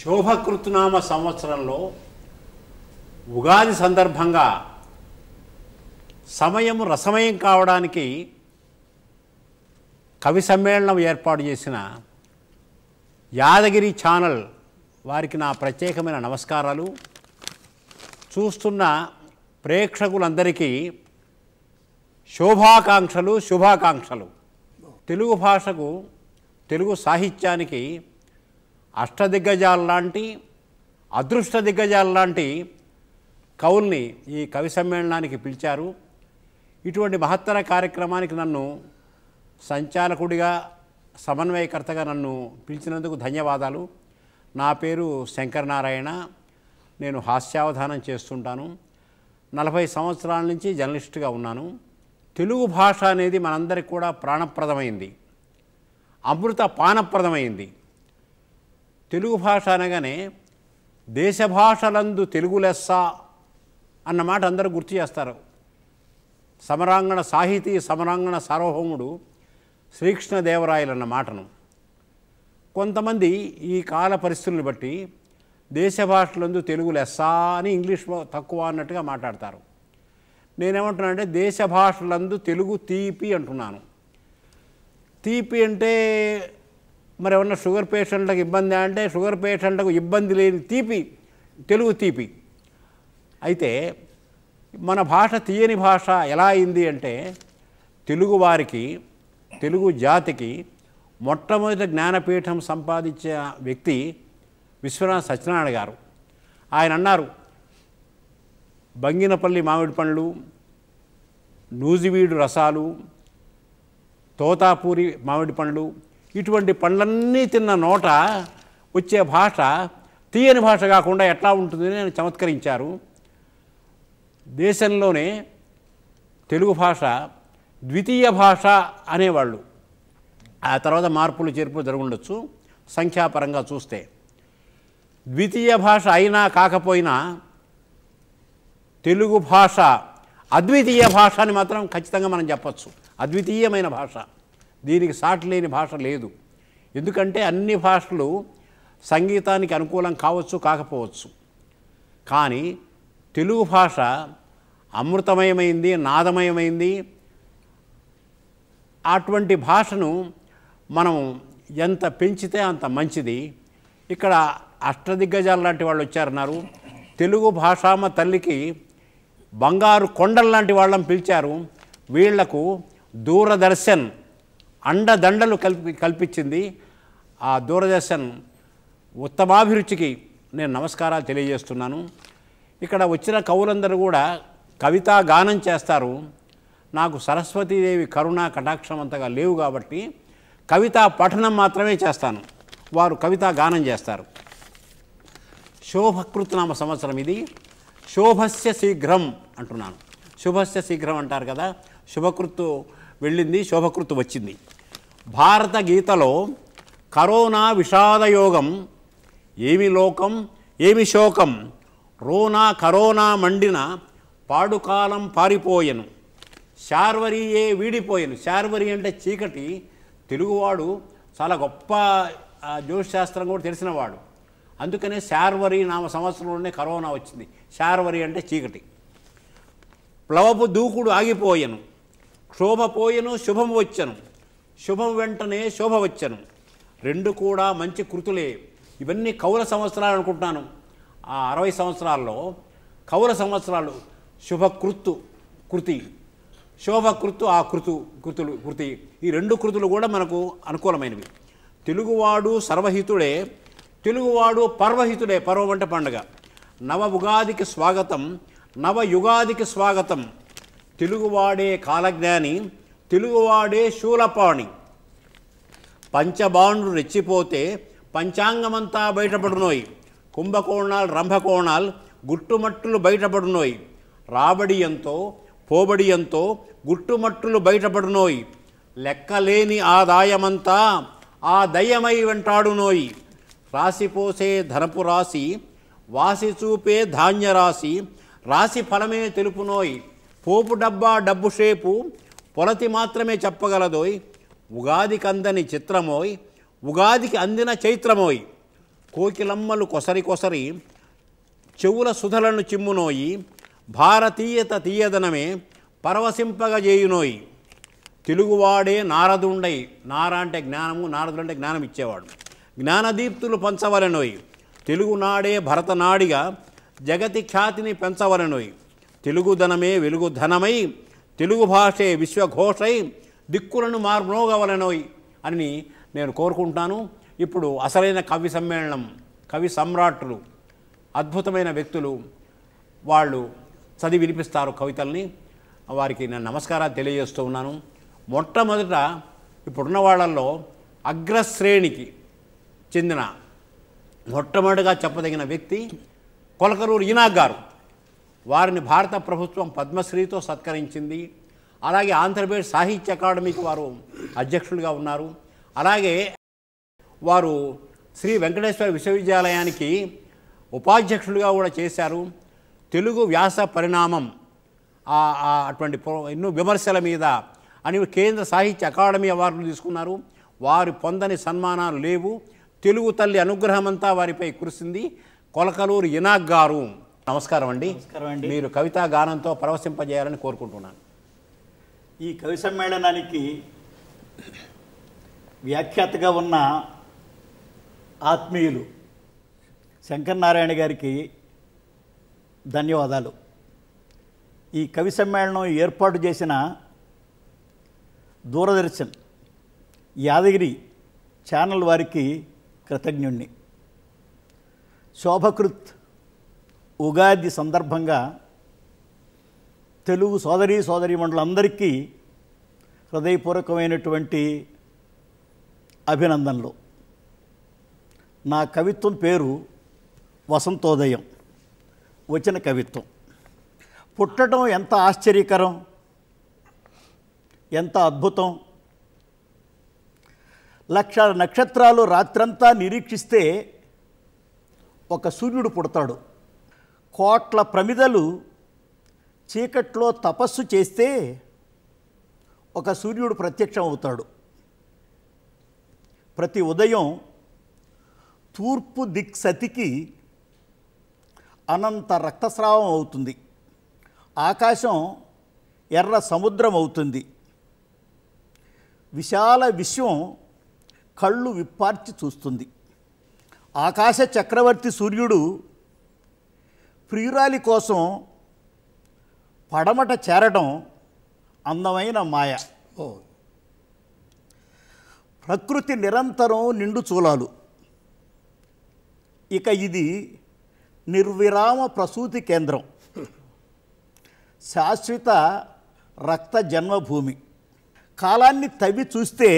శోభకృతునామ సంవత్సరంలో ఉగాది సందర్భంగా సమయం రసమయం కావడానికి కవి సమ్మేళనం ఏర్పాటు చేసిన యాదగిరి ఛానల్ వారికి నా ప్రత్యేకమైన నమస్కారాలు చూస్తున్న ప్రేక్షకులందరికీ శోభాకాంక్షలు శుభాకాంక్షలు తెలుగు భాషకు తెలుగు సాహిత్యానికి అష్టదిగ్గజాల లాంటి అదృష్ట దిగ్గజాల లాంటి కవుల్ని ఈ కవి సమ్మేళనానికి పిలిచారు ఇటువంటి మహత్తర కార్యక్రమానికి నన్ను సంచాలకుడిగా సమన్వయకర్తగా నన్ను పిలిచినందుకు ధన్యవాదాలు నా పేరు శంకరనారాయణ నేను హాస్యావధానం చేస్తుంటాను నలభై సంవత్సరాల నుంచి జర్నలిస్టుగా ఉన్నాను తెలుగు భాష అనేది మనందరికి కూడా ప్రాణప్రదమైంది అమృత పానప్రదమైంది తెలుగు భాష అనగానే దేశ భాషలందు తెలుగు లెస్స అన్నమాట అందరూ గుర్తు చేస్తారు సమరాంగణ సాహితీ సమరాంగణ సార్వభౌముడు శ్రీకృష్ణదేవరాయలు అన్న మాటను కొంతమంది ఈ కాల పరిస్థితులను బట్టి దేశ భాషలందు తెలుగు లెస్స అని ఇంగ్లీష్ తక్కువ అన్నట్టుగా మాట్లాడతారు నేనేమంటున్నానంటే దేశ భాషలందు తెలుగు తీపి అంటున్నాను తీపి అంటే మరి ఏమన్నా షుగర్ పేషెంట్లకు ఇబ్బంది అంటే షుగర్ పేషెంట్లకు ఇబ్బంది లేని తీపి తెలుగు తీపి అయితే మన భాష తీయని భాష ఎలా అయింది అంటే తెలుగు వారికి తెలుగు జాతికి మొట్టమొదటి జ్ఞానపీఠం సంపాదించిన వ్యక్తి విశ్వనాథ్ సత్యనారాయణ గారు ఆయన అన్నారు బంగినపల్లి మామిడి పండ్లు నూజివీడు రసాలు తోతాపూరి మామిడి పండ్లు ఇటువంటి పండ్లన్నీ తిన్న నోట వచ్చే భాష తీయని భాష కాకుండా ఎట్లా ఉంటుందని ఆయన చమత్కరించారు దేశంలోనే తెలుగు భాష ద్వితీయ భాష అనేవాళ్ళు ఆ తర్వాత మార్పులు చేర్పులు జరుగుండొచ్చు సంఖ్యాపరంగా చూస్తే ద్వితీయ భాష అయినా కాకపోయినా తెలుగు భాష అద్వితీయ భాష అని మాత్రం ఖచ్చితంగా మనం చెప్పచ్చు అద్వితీయమైన భాష దీనికి సాటి లేని భాష లేదు ఎందుకంటే అన్ని భాషలు సంగీతానికి అనుకూలం కావచ్చు కాకపోవచ్చు కానీ తెలుగు భాష అమృతమయమైంది నాదమయమైంది అటువంటి భాషను మనం ఎంత పెంచితే అంత మంచిది ఇక్కడ అష్టదిగ్గజాలు లాంటి వాళ్ళు వచ్చారన్నారు తెలుగు భాషామ తల్లికి బంగారు కొండలు లాంటి వాళ్ళని పిలిచారు వీళ్లకు దూరదర్శన్ అండదండలు కల్పి కల్పించింది ఆ దూరదర్శన్ ఉత్తమాభిరుచికి నేను నమస్కారాలు తెలియజేస్తున్నాను ఇక్కడ వచ్చిన కవులందరూ కూడా కవితా గానం చేస్తారు నాకు సరస్వతీదేవి కరుణ కటాక్షం అంతగా లేవు కాబట్టి కవితా పఠనం మాత్రమే చేస్తాను వారు కవితా గానం చేస్తారు శోభకృత్నామ సంవత్సరం ఇది శోభస్య శీఘ్రం అంటున్నాను శుభస్య శీఘ్రం అంటారు కదా శుభకృత్తు వెళ్ళింది శోభకృత్తు వచ్చింది భారత గీతలో కరోనా విషాదయోగం ఏమి లోకం ఏమి శోకం రోనా కరోనా మండిన పాడుకాలం పారిపోయెను శార్వరియే వీడిపోయెను శార్వరి అంటే చీకటి తెలుగువాడు చాలా గొప్ప జ్యోతిశాస్త్రం కూడా తెలిసినవాడు అందుకనే శార్వరి నామ సంవత్సరంలోనే కరోనా వచ్చింది శార్వరి అంటే చీకటి ప్లవపు దూకుడు ఆగిపోయెను క్షోభ పోయెను శుభము వచ్చెను శుభం వెంటనే శోభ వచ్చను రెండు కూడా మంచి కృతులే ఇవన్నీ కౌల సంవత్సరాలు అనుకుంటున్నాను ఆ అరవై సంవత్సరాల్లో కౌల సంవత్సరాలు శుభకృత్తు కృతి శోభకృత్తు ఆ కృతు కృతులు కృతి ఈ రెండు కృతులు కూడా మనకు అనుకూలమైనవి తెలుగువాడు సర్వహితుడే తెలుగువాడు పర్వహితుడే పర్వం అంటే పండుగ నవ ఉగాదికి స్వాగతం నవ యుగాదికి స్వాగతం తెలుగువాడే కాలజ్ఞాని తెలుగువాడే శూలపాణి పంచబాండ్లు రెచ్చిపోతే పంచాంగమంతా బయటపడునోయి కుంభకోణాలు రంభకోణాలు గుట్టుమట్టులు బయటపడునోయి రాబడి ఎంతో పోబడి ఎంతో గుట్టుమట్టులు బయటపడునోయి లెక్కలేని ఆదాయమంతా ఆ దయ్యమై వెంటాడునోయి రాసిపోసే ధనపు రాసి వాసి చూపే ధాన్య రాసి ఫలమే తెలుపునోయి పోపు డబ్బా డబ్బు షేపు పొలతి మాత్రమే చెప్పగలదోయ్ ఉగాదికి అందని చిత్రమోయ్ ఉగాదికి అందిన చైత్రమోయ్ కోకిలమ్మలు కొసరి కొసరి చెవుల సుధలను చిమ్మునోయి భారతీయత తీయదనమే పరవశింపగజేయునోయి తెలుగువాడే నారదుండై నార అంటే జ్ఞానము అంటే జ్ఞానం ఇచ్చేవాడు జ్ఞానదీప్తులు తెలుగు తెలుగునాడే భరతనాడిగా జగతి ఖ్యాతిని పెంచవలెనోయి వెలుగు వెలుగుధనమై తెలుగు భాషే విశ్వఘోషై దిక్కులను మార్మోగవలనోయ్ అని నేను కోరుకుంటాను ఇప్పుడు అసలైన కవి సమ్మేళనం కవి సమ్రాట్లు అద్భుతమైన వ్యక్తులు వాళ్ళు చదివి వినిపిస్తారు కవితల్ని వారికి నేను నమస్కారాలు తెలియజేస్తూ ఉన్నాను మొట్టమొదట ఇప్పుడున్న వాళ్ళల్లో అగ్రశ్రేణికి చెందిన మొట్టమొదటిగా చెప్పదగిన వ్యక్తి కొలకరూరు ఈనాగ్ గారు వారిని భారత ప్రభుత్వం పద్మశ్రీతో సత్కరించింది అలాగే ఆంధ్రప్రదేశ్ సాహిత్య అకాడమీకి వారు అధ్యక్షులుగా ఉన్నారు అలాగే వారు శ్రీ వెంకటేశ్వర విశ్వవిద్యాలయానికి ఉపాధ్యక్షులుగా కూడా చేశారు తెలుగు వ్యాస పరిణామం అటువంటి ఎన్నో విమర్శల మీద అని కేంద్ర సాహిత్య అకాడమీ అవార్డులు తీసుకున్నారు వారు పొందని సన్మానాలు లేవు తెలుగు తల్లి అనుగ్రహం అంతా వారిపై కురిసింది కొలకలూరు ఇనాగ్ గారు నమస్కారం అండి మీరు కవితా గానంతో ప్రవశింపజేయాలని కోరుకుంటున్నాను ఈ కవి సమ్మేళనానికి వ్యాఖ్యాతగా ఉన్న ఆత్మీయులు శంకర్ నారాయణ గారికి ధన్యవాదాలు ఈ కవి సమ్మేళనం ఏర్పాటు చేసిన దూరదర్శన్ యాదగిరి ఛానల్ వారికి కృతజ్ఞుణ్ణి శోభకృత్ ఉగాది సందర్భంగా తెలుగు సోదరి సోదరి మండలందరికీ హృదయపూర్వకమైనటువంటి అభినందనలు నా కవిత్వం పేరు వసంతోదయం వచ్చిన కవిత్వం పుట్టడం ఎంత ఆశ్చర్యకరం ఎంత అద్భుతం లక్ష నక్షత్రాలు రాత్రంతా నిరీక్షిస్తే ఒక సూర్యుడు పుడతాడు కోట్ల ప్రమిదలు చీకట్లో తపస్సు చేస్తే ఒక సూర్యుడు ప్రత్యక్షం అవుతాడు ప్రతి ఉదయం తూర్పు దిక్సతికి అనంత రక్తస్రావం అవుతుంది ఆకాశం ఎర్ర సముద్రం అవుతుంది విశాల విశ్వం కళ్ళు విప్పార్చి చూస్తుంది ఆకాశ చక్రవర్తి సూర్యుడు ప్రియురాలి కోసం పడమట చేరడం అందమైన మాయ ఓ ప్రకృతి నిరంతరం నిండు చూలాలు ఇక ఇది నిర్విరామ ప్రసూతి కేంద్రం శాశ్వత రక్త జన్మభూమి కాలాన్ని తవి చూస్తే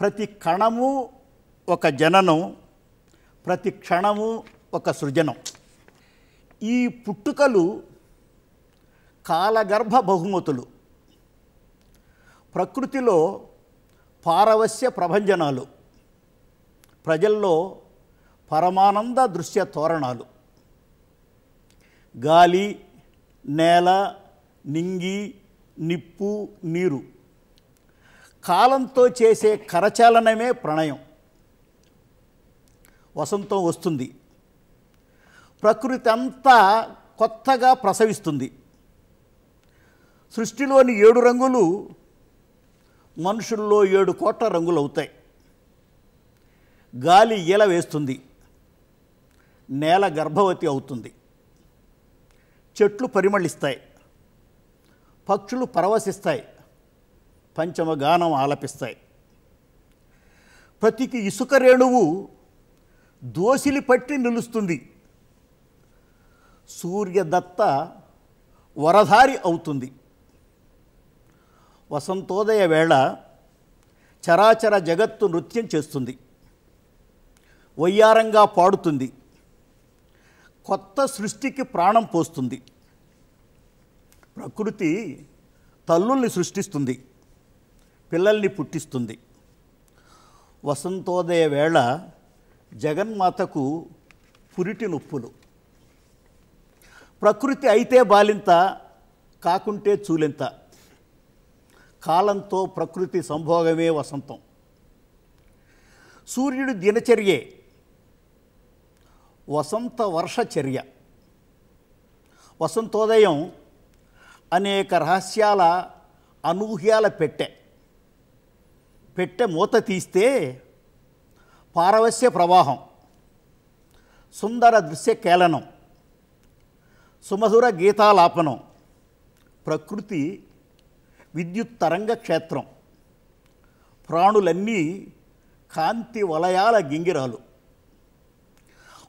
ప్రతి కణము ఒక జననం ప్రతి క్షణము ఒక సృజనం ఈ పుట్టుకలు కాలగర్భ బహుమతులు ప్రకృతిలో పారవస్య ప్రభంజనాలు ప్రజల్లో పరమానంద దృశ్య తోరణాలు గాలి నేల నింగి నిప్పు నీరు కాలంతో చేసే కరచాలనమే ప్రణయం వసంతం వస్తుంది ప్రకృతి అంతా కొత్తగా ప్రసవిస్తుంది సృష్టిలోని ఏడు రంగులు మనుషుల్లో ఏడు కోట్ల రంగులు అవుతాయి గాలి ఈల వేస్తుంది నేల గర్భవతి అవుతుంది చెట్లు పరిమళిస్తాయి పక్షులు పరవశిస్తాయి పంచమగానం ఆలపిస్తాయి ప్రతికి ఇసుక రేణువు దోసిలి పట్టి నిలుస్తుంది సూర్యదత్త వరధారి అవుతుంది వసంతోదయ వేళ చరాచర జగత్తు నృత్యం చేస్తుంది వయ్యారంగా పాడుతుంది కొత్త సృష్టికి ప్రాణం పోస్తుంది ప్రకృతి తల్లుల్ని సృష్టిస్తుంది పిల్లల్ని పుట్టిస్తుంది వసంతోదయ వేళ జగన్మాతకు పురిటి నొప్పులు ప్రకృతి అయితే బాలింత కాకుంటే చూలింత కాలంతో ప్రకృతి సంభోగమే వసంతం సూర్యుడు దినచర్యే వసంత వర్షచర్య వసంతోదయం అనేక రహస్యాల అనూహ్యాల పెట్టె పెట్టె మూత తీస్తే పారవస్య ప్రవాహం సుందర దృశ్య కేలనం సుమధుర గీతాలాపనం ప్రకృతి విద్యుత్ తరంగ క్షేత్రం ప్రాణులన్నీ కాంతి వలయాల గింగిరాలు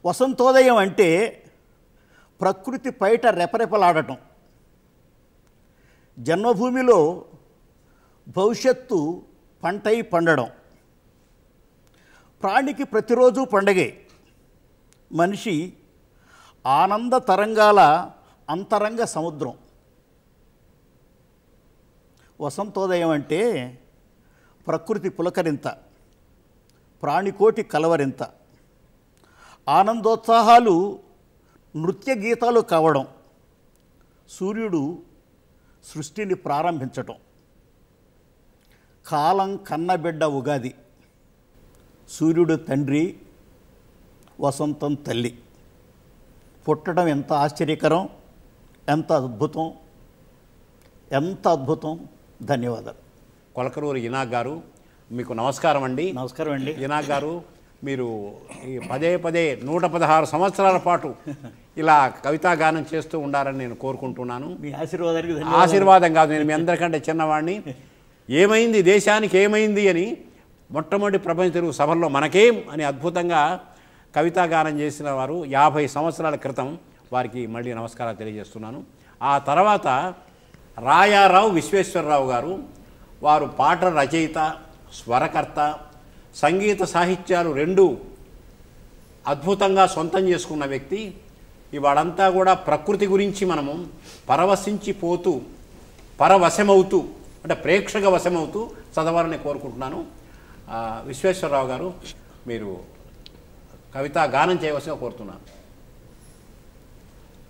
వసంతోదయం అంటే ప్రకృతి పైట రెపరెపలాడటం జన్మభూమిలో భవిష్యత్తు పంటై పండడం ప్రాణికి ప్రతిరోజు పండగే మనిషి ఆనంద తరంగాల అంతరంగ సముద్రం వసంతోదయం అంటే ప్రకృతి పులకరింత ప్రాణికోటి కలవరింత ఆనందోత్సాహాలు నృత్య గీతాలు కావడం సూర్యుడు సృష్టిని ప్రారంభించటం కాలం కన్నబిడ్డ ఉగాది సూర్యుడు తండ్రి వసంతం తల్లి పుట్టడం ఎంత ఆశ్చర్యకరం ఎంత అద్భుతం ఎంత అద్భుతం ధన్యవాదాలు కొలకరూరు ఇనాక్ గారు మీకు నమస్కారం అండి నమస్కారం అండి ఇనాక్ గారు మీరు ఈ పదే పదే నూట పదహారు సంవత్సరాల పాటు ఇలా కవితా గానం చేస్తూ ఉండాలని నేను కోరుకుంటున్నాను మీ ఆశీర్వాదానికి ఆశీర్వాదం కాదు నేను మీ అందరికంటే చిన్నవాడిని ఏమైంది దేశానికి ఏమైంది అని మొట్టమొదటి ప్రపంచ తెలుగు సభల్లో మనకేం అని అద్భుతంగా గానం చేసిన వారు యాభై సంవత్సరాల క్రితం వారికి మళ్ళీ నమస్కారాలు తెలియజేస్తున్నాను ఆ తర్వాత రాయారావు విశ్వేశ్వరరావు గారు వారు పాట రచయిత స్వరకర్త సంగీత సాహిత్యాలు రెండు అద్భుతంగా సొంతం చేసుకున్న వ్యక్తి ఇవాడంతా కూడా ప్రకృతి గురించి మనము పరవశించి పోతూ పరవశమవుతూ అంటే ప్రేక్షక వశమవుతూ చదవాలని కోరుకుంటున్నాను విశ్వేశ్వరరావు గారు మీరు కవిత గానం చేయవలసిన కోరుతున్నాను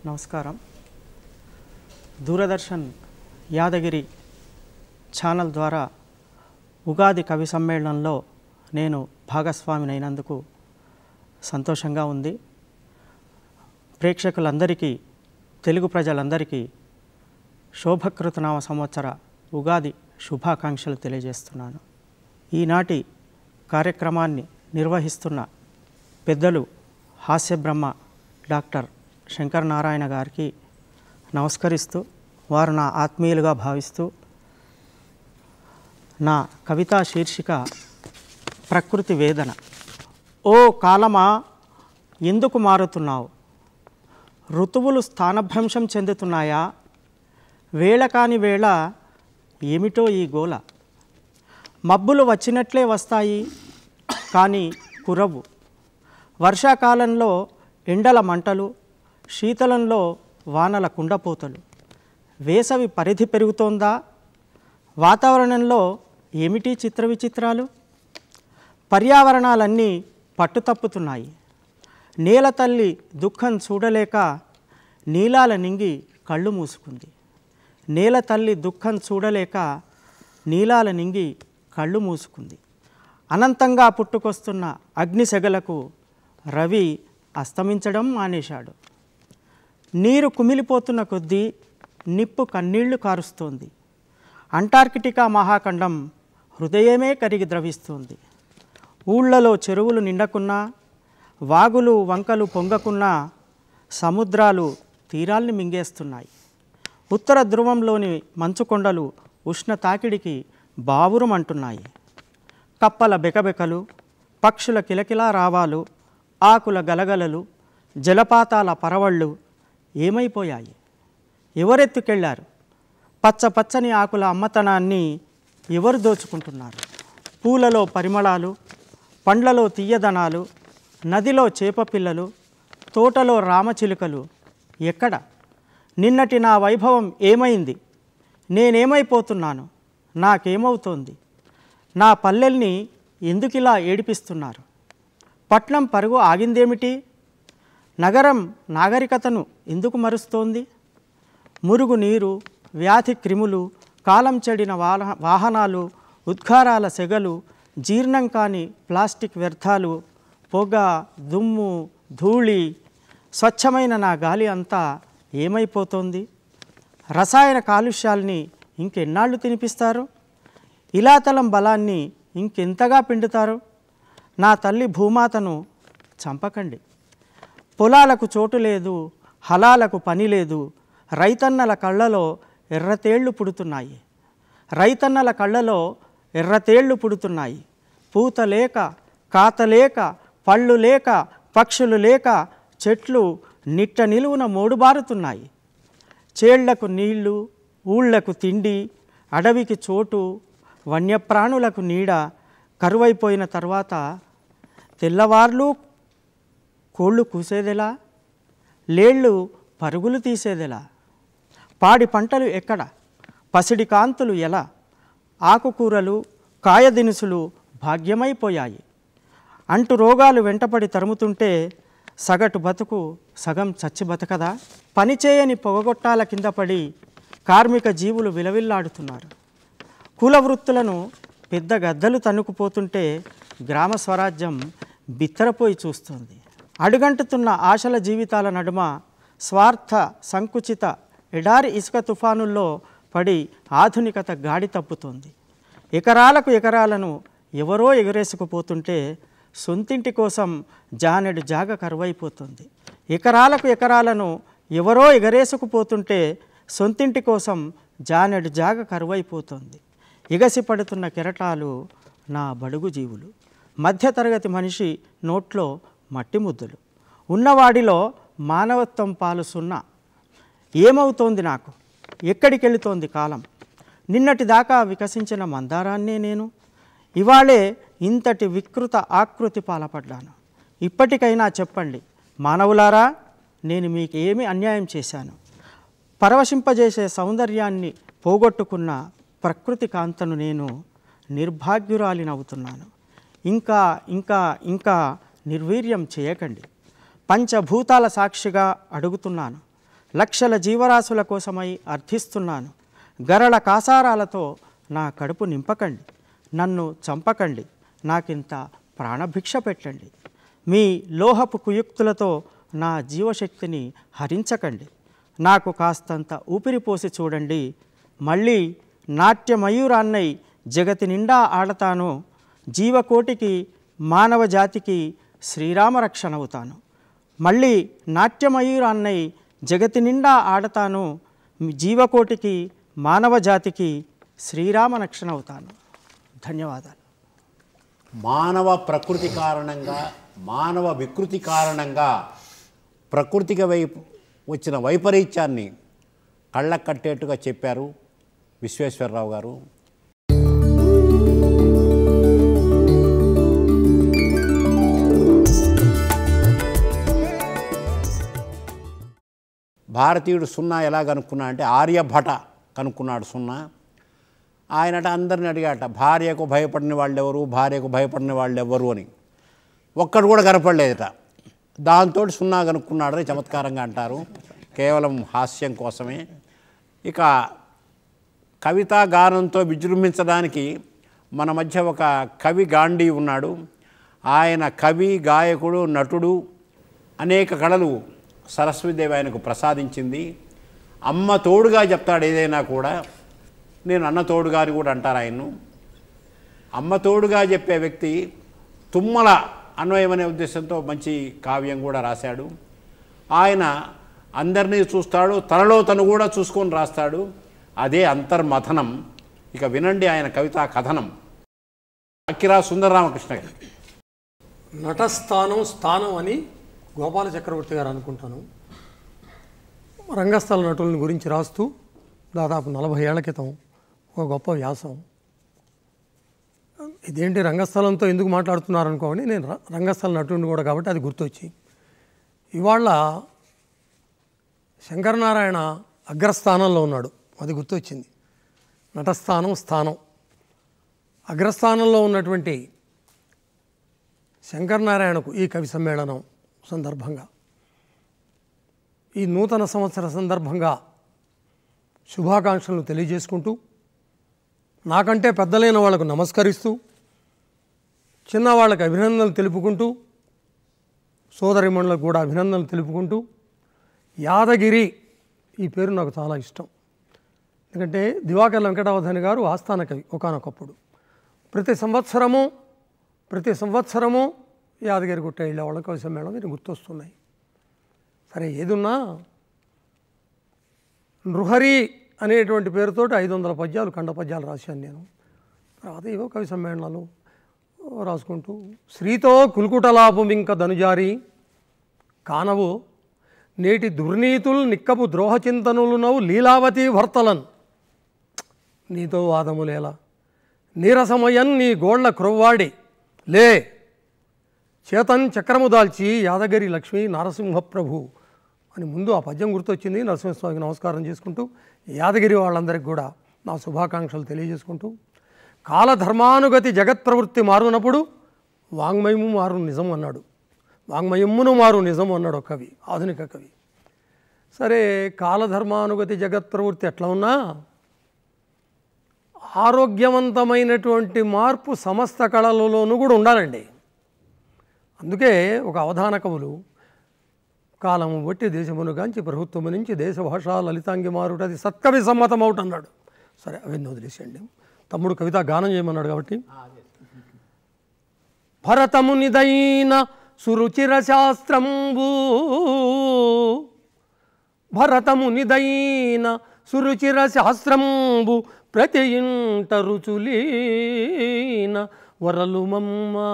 నమస్కారం దూరదర్శన్ యాదగిరి ఛానల్ ద్వారా ఉగాది కవి సమ్మేళనంలో నేను భాగస్వామినైనందుకు సంతోషంగా ఉంది ప్రేక్షకులందరికీ తెలుగు ప్రజలందరికీ శోభకృతనామ సంవత్సర ఉగాది శుభాకాంక్షలు తెలియజేస్తున్నాను ఈనాటి కార్యక్రమాన్ని నిర్వహిస్తున్న పెద్దలు హాస్యబ్రహ్మ డాక్టర్ శంకర్ నారాయణ గారికి నమస్కరిస్తూ వారు నా ఆత్మీయులుగా భావిస్తూ నా కవితా శీర్షిక ప్రకృతి వేదన ఓ కాలమా ఎందుకు మారుతున్నావు ఋతువులు స్థానభ్రంశం చెందుతున్నాయా వేళ కాని వేళ ఏమిటో ఈ గోల మబ్బులు వచ్చినట్లే వస్తాయి కానీ కురవు వర్షాకాలంలో ఎండల మంటలు శీతలంలో వానల కుండపోతలు వేసవి పరిధి పెరుగుతోందా వాతావరణంలో ఏమిటి చిత్ర విచిత్రాలు పర్యావరణాలన్నీ పట్టుతప్పుతున్నాయి నేల తల్లి దుఃఖం చూడలేక నీలాల నింగి కళ్ళు మూసుకుంది నేల తల్లి దుఃఖం చూడలేక నీలాల నింగి కళ్ళు మూసుకుంది అనంతంగా పుట్టుకొస్తున్న అగ్నిసెగలకు రవి అస్తమించడం మానేశాడు నీరు కుమిలిపోతున్న కొద్దీ నిప్పు కన్నీళ్లు కారుస్తోంది అంటార్కిటికా మహాఖండం హృదయమే కరిగి ద్రవిస్తుంది ఊళ్ళలో చెరువులు నిండకున్నా వాగులు వంకలు పొంగకున్నా సముద్రాలు తీరాల్ని మింగేస్తున్నాయి ఉత్తర ధ్రువంలోని మంచుకొండలు ఉష్ణ తాకిడికి అంటున్నాయి కప్పల బెకబెకలు పక్షుల కిలకిలా రావాలు ఆకుల గలగలలు జలపాతాల పరవళ్ళు ఏమైపోయాయి ఎవరెత్తుకెళ్లారు పచ్చ పచ్చని ఆకుల అమ్మతనాన్ని ఎవరు దోచుకుంటున్నారు పూలలో పరిమళాలు పండ్లలో తీయదనాలు నదిలో చేపపిల్లలు తోటలో రామచిలుకలు ఎక్కడ నిన్నటి నా వైభవం ఏమైంది నేనేమైపోతున్నాను నాకేమవుతోంది నా పల్లెల్ని ఎందుకిలా ఏడిపిస్తున్నారు పట్నం పరుగు ఆగిందేమిటి నగరం నాగరికతను ఎందుకు మరుస్తోంది మురుగు నీరు వ్యాధి క్రిములు కాలం చెడిన వాహనాలు ఉద్గారాల సెగలు జీర్ణం కాని ప్లాస్టిక్ వ్యర్థాలు పొగ దుమ్ము ధూళి స్వచ్ఛమైన నా గాలి అంతా ఏమైపోతుంది రసాయన కాలుష్యాల్ని ఇంకెన్నాళ్ళు తినిపిస్తారు ఇలాతలం బలాన్ని ఇంకెంతగా పిండుతారు నా తల్లి భూమాతను చంపకండి పొలాలకు చోటు లేదు హలాలకు పని లేదు రైతన్నల కళ్ళలో ఎర్రతేళ్లు పుడుతున్నాయి రైతన్నల కళ్ళలో ఎర్రతేళ్లు పుడుతున్నాయి పూత లేక కాత లేక పళ్ళు లేక పక్షులు లేక చెట్లు నిట్ట నిలువున మోడుబారుతున్నాయి చేళ్లకు నీళ్లు ఊళ్లకు తిండి అడవికి చోటు వన్యప్రాణులకు నీడ కరువైపోయిన తర్వాత తెల్లవార్లు కోళ్ళు కూసేదెలా లేళ్ళు పరుగులు తీసేదెలా పాడి పంటలు ఎక్కడ పసిడి కాంతులు ఎలా ఆకుకూరలు కాయదినుసులు భాగ్యమైపోయాయి అంటు రోగాలు వెంటపడి తరుముతుంటే సగటు బతుకు సగం చచ్చి బతకదా పనిచేయని పొగగొట్టాల కింద పడి కార్మిక జీవులు విలవిల్లాడుతున్నారు కుల వృత్తులను పెద్ద గద్దలు తన్నుకుపోతుంటే గ్రామ స్వరాజ్యం బిత్తరపోయి చూస్తుంది అడుగంటుతున్న ఆశల జీవితాల నడుమ స్వార్థ సంకుచిత ఎడారి ఇసుక తుఫానుల్లో పడి ఆధునికత గాడి తప్పుతోంది ఎకరాలకు ఎకరాలను ఎవరో ఎగరేసుకుపోతుంటే సొంతింటి కోసం జానెడు జాగ కరువైపోతుంది ఎకరాలకు ఎకరాలను ఎవరో ఎగరేసుకుపోతుంటే సొంతింటి కోసం జానెడు జాగ కరువైపోతుంది ఎగసి పడుతున్న కెరటాలు నా బడుగు జీవులు మధ్యతరగతి మనిషి నోట్లో మట్టి ముద్దులు ఉన్నవాడిలో మానవత్వం పాలు సున్నా ఏమవుతోంది నాకు ఎక్కడికి వెళుతోంది కాలం నిన్నటి దాకా వికసించిన మందారాన్నే నేను ఇవాళే ఇంతటి వికృత ఆకృతి పాలపడ్డాను ఇప్పటికైనా చెప్పండి మానవులారా నేను మీకు ఏమి అన్యాయం చేశాను పరవశింపజేసే సౌందర్యాన్ని పోగొట్టుకున్న ప్రకృతి కాంతను నేను నిర్భాగ్యురాలినవుతున్నాను ఇంకా ఇంకా ఇంకా నిర్వీర్యం చేయకండి పంచభూతాల సాక్షిగా అడుగుతున్నాను లక్షల జీవరాశుల కోసమై అర్థిస్తున్నాను గరళ కాసారాలతో నా కడుపు నింపకండి నన్ను చంపకండి నాకింత ప్రాణభిక్ష పెట్టండి మీ లోహపు కుయుక్తులతో నా జీవశక్తిని హరించకండి నాకు కాస్తంత ఊపిరిపోసి చూడండి మళ్ళీ నాట్యమయూరాన్నై జగతి నిండా ఆడతాను జీవకోటికి మానవ జాతికి శ్రీరామ అవుతాను మళ్ళీ నాట్యమయూరాన్నై జగతి నిండా ఆడతాను జీవకోటికి మానవ జాతికి శ్రీరామ రక్షణ అవుతాను ధన్యవాదాలు మానవ ప్రకృతి కారణంగా మానవ వికృతి కారణంగా ప్రకృతికి వైపు వచ్చిన వైపరీత్యాన్ని కళ్ళ కట్టేట్టుగా చెప్పారు విశ్వేశ్వరరావు గారు భారతీయుడు సున్నా ఎలా కనుక్కున్నా అంటే ఆర్యభట కనుక్కున్నాడు సున్నా ఆయనట అందరిని అడిగాట భార్యకు భయపడిన వాళ్ళు ఎవరు భార్యకు భయపడిన ఎవరు అని ఒక్కడు కూడా కనపడలేదట దాంతో సున్నా కనుక్కున్నాడని చమత్కారంగా అంటారు కేవలం హాస్యం కోసమే ఇక కవితా గానంతో విజృంభించడానికి మన మధ్య ఒక కవి గాంధీ ఉన్నాడు ఆయన కవి గాయకుడు నటుడు అనేక కళలు సరస్వతిదేవి ఆయనకు ప్రసాదించింది అమ్మ తోడుగా చెప్తాడు ఏదైనా కూడా నేను అన్న తోడుగా అని కూడా అంటారు ఆయన్ను అమ్మ తోడుగా చెప్పే వ్యక్తి తుమ్మల అన్వయం అనే ఉద్దేశంతో మంచి కావ్యం కూడా రాశాడు ఆయన అందరినీ చూస్తాడు తనలో తను కూడా చూసుకొని రాస్తాడు అదే అంతర్మథనం ఇక వినండి ఆయన కవితా కథనం అకిరా సుందరరామకృష్ణ నటస్థానం స్థానం అని గోపాల చక్రవర్తి గారు అనుకుంటాను రంగస్థల నటులను గురించి రాస్తూ దాదాపు నలభై ఏళ్ల క్రితం ఒక గొప్ప వ్యాసం ఇదేంటి రంగస్థలంతో ఎందుకు మాట్లాడుతున్నారు అనుకోని నేను రంగస్థల నటుడు కూడా కాబట్టి అది గుర్తొచ్చి ఇవాళ శంకరనారాయణ అగ్రస్థానంలో ఉన్నాడు అది గుర్తొచ్చింది నటస్థానం స్థానం అగ్రస్థానంలో ఉన్నటువంటి శంకరనారాయణకు ఈ కవి సమ్మేళనం సందర్భంగా ఈ నూతన సంవత్సర సందర్భంగా శుభాకాంక్షలను తెలియజేసుకుంటూ నాకంటే పెద్దలైన వాళ్లకు నమస్కరిస్తూ చిన్నవాళ్ళకి అభినందనలు తెలుపుకుంటూ సోదరిమణులకు కూడా అభినందనలు తెలుపుకుంటూ యాదగిరి ఈ పేరు నాకు చాలా ఇష్టం ఎందుకంటే దివాకర్ వెంకటావధాని గారు ఆస్థాన కవి ఒకనొకప్పుడు ప్రతి సంవత్సరము ప్రతి సంవత్సరము యాదగిరి గుట్ట వెళ్ళే వాళ్ళకి కవిసం మేడం మీరు గుర్తొస్తున్నాయి సరే ఏదున్నా నృహరి అనేటువంటి పేరుతో ఐదు వందల పద్యాలు ఖండ పద్యాలు రాశాను నేను తర్వాత ఏవో కవి సమ్మేళనాలు రాసుకుంటూ శ్రీతో కుల్కుటలాపం ఇంక ధనుజారి కానవు నేటి దుర్నీతులు నిక్కపు చింతనులు నవ్వు లీలావతి భర్తలన్ నీతో వాదములేలా నీరసమయన్ నీ గోళ్ల క్రొవ్వాడి లే చేతన్ చక్రము దాల్చి యాదగిరి లక్ష్మి నరసింహప్రభు అని ముందు ఆ పద్యం గుర్తొచ్చింది నరసింహస్వామికి నమస్కారం చేసుకుంటూ యాదగిరి వాళ్ళందరికీ కూడా నా శుభాకాంక్షలు తెలియజేసుకుంటూ కాలధర్మానుగతి జగత్ప్రవృత్తి మారునప్పుడు వాంగ్మయము మారు నిజం అన్నాడు వాంగ్మయమును మారు నిజం అన్నాడు కవి ఆధునిక కవి సరే కాలధర్మానుగతి జగత్ప్రవృత్తి ఎట్లా ఉన్నా ఆరోగ్యవంతమైనటువంటి మార్పు సమస్త కళలలోనూ కూడా ఉండాలండి అందుకే ఒక అవధాన కవులు కాలము బట్టి గాంచి ప్రభుత్వము నుంచి దేశ భాష లలితాంగి మారుటది సత్కవి సమ్మతం అవుట్ అన్నాడు సరే అవన్నీ వదిలేసేయండి తమ్ముడు కవిత గానం చేయమన్నాడు కాబట్టి భరతమునిదైన సురుచిర శాస్త్రంబు భరతమునిదైన సురుచిర శాస్త్రంబు ప్రతి ఇంట రుచులీన వరలు మమ్మా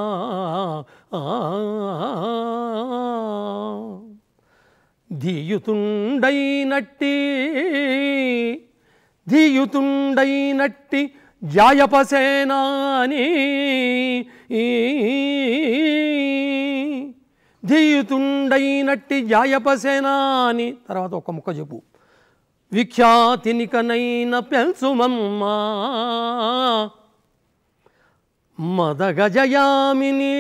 ధీయుతుండైనట్టి ధీయుతుండైనట్టి జాయపసేనాని ధీయుతుండైనట్టి జాయపసేనాని తర్వాత ఒక ముక్క చెప్పు విఖ్యాతినికనైన పెల్సుమమ్మా మదగజయామిని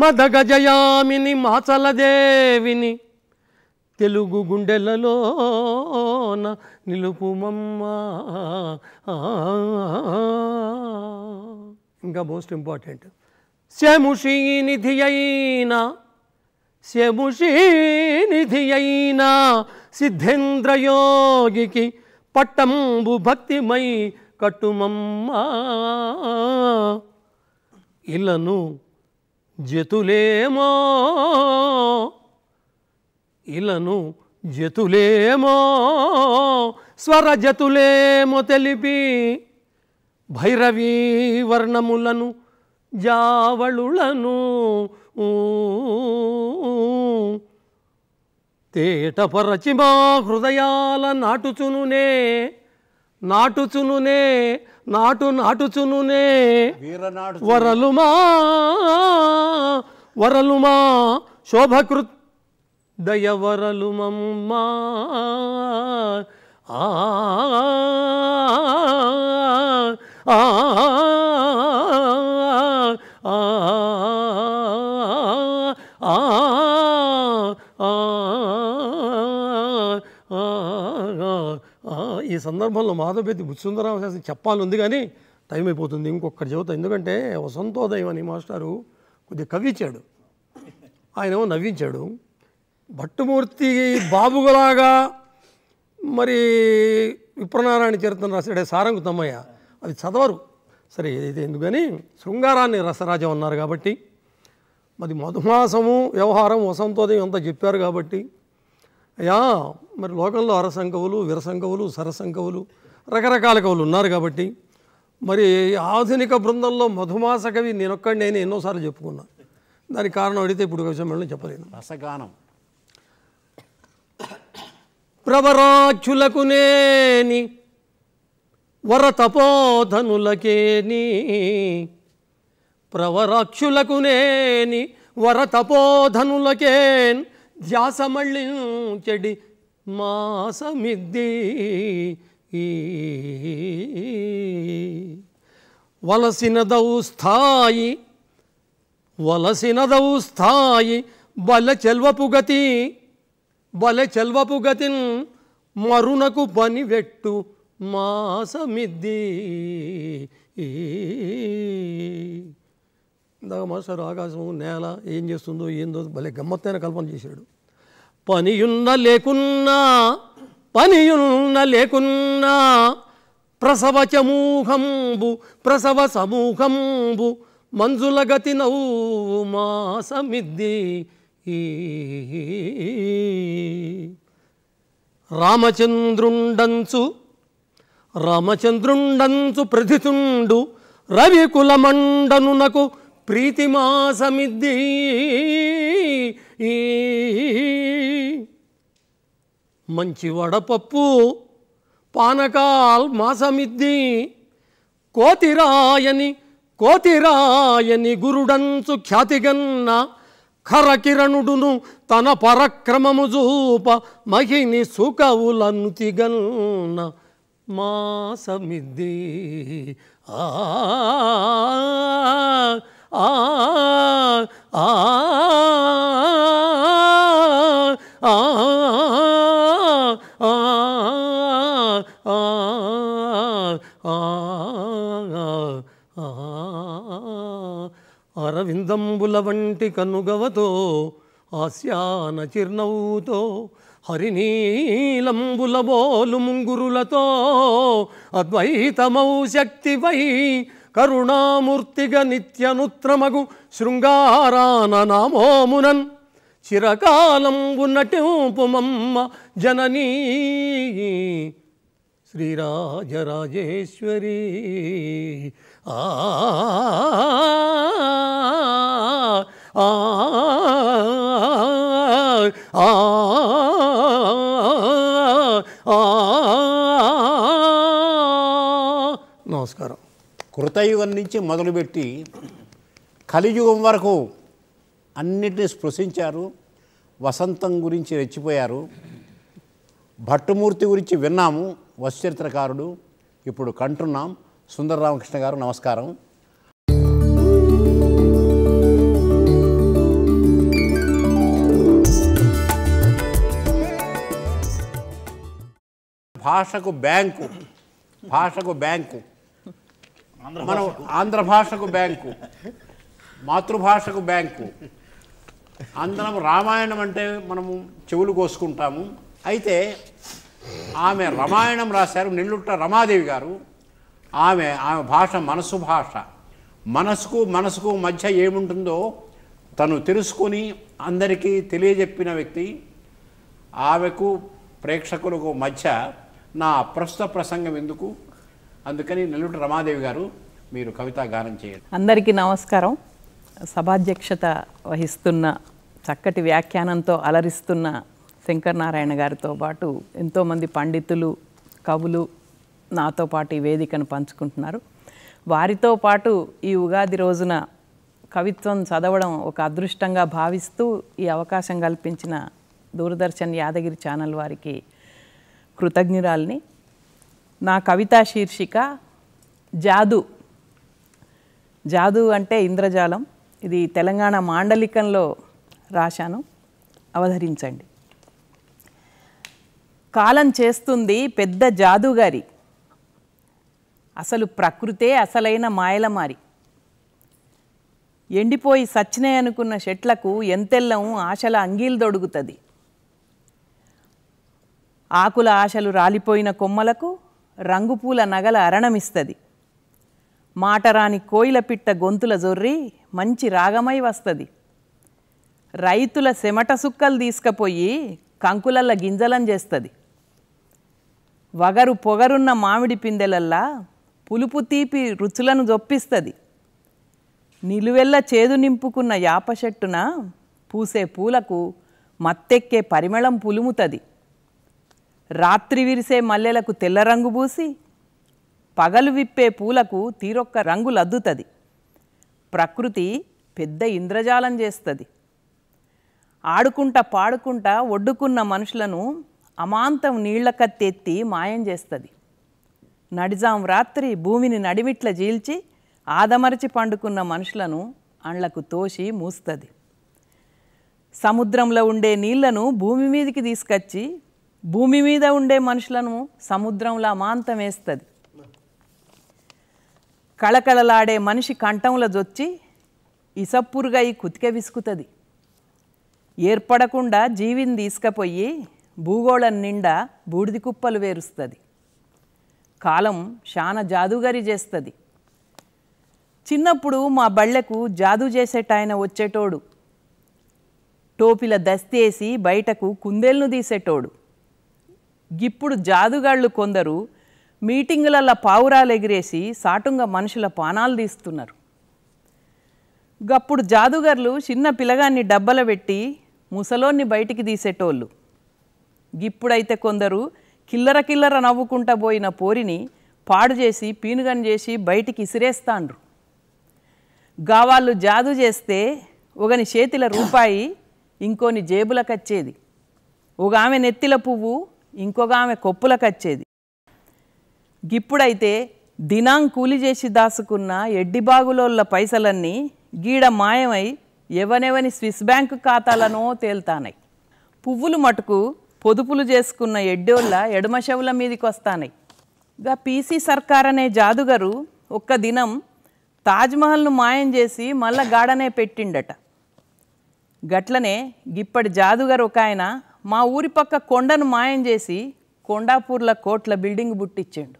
మదగజయామిని మాచలదేవిని తెలుగు గుండెలలోన నిలుపుమమ్మ ఇంకా మోస్ట్ ఇంపార్టెంట్ శముషీ నిధి అయిన శముషీ నిధి సిద్ధేంద్రయోగికి పట్టంబు భక్తిమై కట్టుమమ్మా ఇలను జతులేమో ఇలను జతులేమో స్వర జతులేమో తెలిపి భైరవీ వర్ణములను జావళులను తేటపరచి మా హృదయాల నాటుచునునే నాటుచునునే నాటు నాటుచునునే వరలుమా వరలుమా శోభకృత్ దయవరలుమమ్మా ఆ సందర్భంలో మాధవపేతి బుత్సుందరరామ శాస్త్రి చెప్పాలి ఉంది కానీ టైం అయిపోతుంది ఇంకొకటి చదువుతా ఎందుకంటే వసంతోదయం అని మాస్టారు కొద్దిగా కవిచాడు ఆయన నవ్వించాడు భట్టుమూర్తి బాబుగలాగా మరి విప్రనారాయణ చరిత్ర రాశాడే సారంగు తమ్మయ్య అది చదవరు సరే ఏదైతే ఎందుకని శృంగారాన్ని రసరాజం అన్నారు కాబట్టి మరి మధుమాసము వ్యవహారం వసంతోదయం అంతా చెప్పారు కాబట్టి అయ్యా మరి లోకంలో అరసంకవులు విరసంకవులు సరసంకవులు రకరకాల కవులు ఉన్నారు కాబట్టి మరి ఆధునిక బృందంలో మధుమాస కవి నేనొక్కడి నేను ఎన్నోసార్లు చెప్పుకున్నాను దానికి కారణం అడిగితే ఇప్పుడు విషయంలో చెప్పలేను రసగానం ప్రవరాచులకు నేని వరతపోధనులకేని ప్రవరాక్షులకు నేని వరతపోధనులకేని ధ్యాసమళ్ళి చెడి మాసమిద్ది వలసినదౌ స్థాయి వలసినదౌ స్థాయి బల చెల్వపుగతి బల చెల్వపుగతి మరునకు పనివెట్టు మాసమిద్ది ఇందాక మాస్టర్ ఆకాశం నేల ఏం చేస్తుందో ఏందో భలే గమ్మత్తైన కల్పన చేశాడు పనియున్న లేకున్నా పనియున్న లేకున్నా ప్రసవ చమూహంబు ప్రసవ సమూహంబు మంజుల గతి నవ్వు మాసమిద్ది రామచంద్రుండంచు రామచంద్రుండంచు ప్రతితుండు మండనునకు ప్రీతి ప్రీతిమాసమిద్ది మంచి వడపప్పు పానకాల్ మాసమిద్ది కోతిరాయని కోతిరాయని గురుడంచు ఖ్యాతిగన్న ఖరకిరణుడును తన పరక్రమము చూప మహిని సుఖవులను తిగన్న మాసమిద్ది ఆ ఆ అరవిందంబుల వంటి కనుగవతో ఆశ్యాన చిర్నవుతో హరినీలంబుల బోలు ముంగురులతో అద్వైతమౌ శక్తివై కరుణామూర్తిగ నిత్యనుత్రమగు శృంగారాన నామోమునన్ చిరకాలం ఉన్నటి ఉపమమ్మ జననీ శ్రీరాజరాజేశ్వరి ఆ నమస్కారం కృతయుగం నుంచి మొదలుపెట్టి కలియుగం వరకు అన్నిటినీ స్పృశించారు వసంతం గురించి రెచ్చిపోయారు భట్టుమూర్తి గురించి విన్నాము వశ్చరిత్రకారుడు ఇప్పుడు కంటున్నాం సుందర రామకృష్ణ గారు నమస్కారం భాషకు బ్యాంకు భాషకు బ్యాంకు మనం ఆంధ్ర భాషకు బ్యాంకు మాతృభాషకు బ్యాంకు అందరం రామాయణం అంటే మనము చెవులు కోసుకుంటాము అయితే ఆమె రామాయణం రాశారు నిల్లుట్ట రమాదేవి గారు ఆమె ఆమె భాష మనసు భాష మనసుకు మనసుకు మధ్య ఏముంటుందో తను తెలుసుకొని అందరికీ తెలియజెప్పిన వ్యక్తి ఆమెకు ప్రేక్షకులకు మధ్య నా ప్రస్తుత ప్రసంగం ఎందుకు అందుకని నలుగురు రమాదేవి గారు మీరు కవిత గానం చేయాలి అందరికీ నమస్కారం సభాధ్యక్షత వహిస్తున్న చక్కటి వ్యాఖ్యానంతో అలరిస్తున్న శంకరనారాయణ గారితో పాటు ఎంతోమంది పండితులు కవులు నాతో పాటు ఈ వేదికను పంచుకుంటున్నారు వారితో పాటు ఈ ఉగాది రోజున కవిత్వం చదవడం ఒక అదృష్టంగా భావిస్తూ ఈ అవకాశం కల్పించిన దూరదర్శన్ యాదగిరి ఛానల్ వారికి కృతజ్ఞురాల్ని నా కవితా శీర్షిక జాదు జాదు అంటే ఇంద్రజాలం ఇది తెలంగాణ మాండలికంలో రాశాను అవధరించండి కాలం చేస్తుంది పెద్ద జాదుగారి అసలు ప్రకృతే అసలైన మాయలమారి ఎండిపోయి సచ్చినే అనుకున్న షెట్లకు ఎంతెల్లం ఆశల అంగీలు దొడుగుతుంది ఆకుల ఆశలు రాలిపోయిన కొమ్మలకు రంగుపూల నగల అరణమిస్తది మాటరాని కోయిల పిట్ట గొంతుల జొర్రి మంచి రాగమై వస్తుంది రైతుల సెమట సుక్కలు తీసుకుపోయి కంకులల్ల గింజలం చేస్తుంది వగరు పొగరున్న మామిడి పిందెలల్లా పులుపు తీపి రుచులను జొప్పిస్తుంది నిలువెల్ల చేదు నింపుకున్న యాప చెట్టున పూసే పూలకు మత్తెక్కే పరిమళం పులుముతుంది రాత్రి విరిసే మల్లెలకు తెల్ల రంగు పూసి పగలు విప్పే పూలకు తీరొక్క రంగు లద్దుతుంది ప్రకృతి పెద్ద ఇంద్రజాలం చేస్తుంది ఆడుకుంటా పాడుకుంటా ఒడ్డుకున్న మనుషులను అమాంతం నీళ్ల కత్తెత్తి మాయం చేస్తుంది నడిజాం రాత్రి భూమిని నడిమిట్ల జీల్చి ఆదమరచి పండుకున్న మనుషులను అండ్లకు తోసి మూస్తుంది సముద్రంలో ఉండే నీళ్లను భూమి మీదికి తీసుకొచ్చి భూమి మీద ఉండే మనుషులను సముద్రంలా మాంతం వేస్తుంది కళకళలాడే మనిషి కంఠంలో జొచ్చి ఇసప్పురుగా కుతిక విసుకుతుంది ఏర్పడకుండా జీవిని తీసుకుపోయి భూగోళం నిండా బూడిది కుప్పలు వేరుస్తుంది కాలం శాన జాదుగరి చేస్తుంది చిన్నప్పుడు మా బళ్ళకు జాదు చేసేటాయన వచ్చేటోడు టోపిల దస్తేసి బయటకు కుందేలను తీసేటోడు గిప్పుడు జాదుగాళ్ళు కొందరు మీటింగులలో పావురాలు ఎగిరేసి సాటుంగా మనుషుల పానాలు తీస్తున్నారు గప్పుడు జాదుగర్లు చిన్న పిలగాన్ని డబ్బల పెట్టి ముసలోన్ని బయటికి తీసేటోళ్ళు గిప్పుడైతే కొందరు కిల్లర కిల్లర నవ్వుకుంటా పోయిన పోరిని పాడు చేసి పీనుగని చేసి బయటికి ఇసిరేస్తాండ్రు గావాళ్ళు జాదు చేస్తే ఒకని చేతిల రూపాయి ఇంకోని జేబులకచ్చేది ఒక ఆమె నెత్తిల పువ్వు ఇంకొక ఆమె కొప్పులకచ్చేది గిప్పుడైతే దినాం కూలి చేసి దాసుకున్న ఎడ్డిబాగులోళ్ళ పైసలన్నీ గీడ మాయమై ఎవనెవని స్విస్ బ్యాంకు ఖాతాలనో తేల్తానై పువ్వులు మటుకు పొదుపులు చేసుకున్న ఎడ్డోళ్ళ ఎడమశవుల మీదకి మీదికి వస్తానై గా పీసీ సర్కార్ అనే జాదుగరు ఒక్క దినం తాజ్మహల్ను మాయం చేసి మళ్ళా గాడనే పెట్టిండట గట్లనే గిప్పటి జాదుగరు ఒక ఆయన మా ఊరి పక్క కొండను మాయం చేసి కొండాపూర్ల కోట్ల బిల్డింగ్ బుట్టిచ్చాడు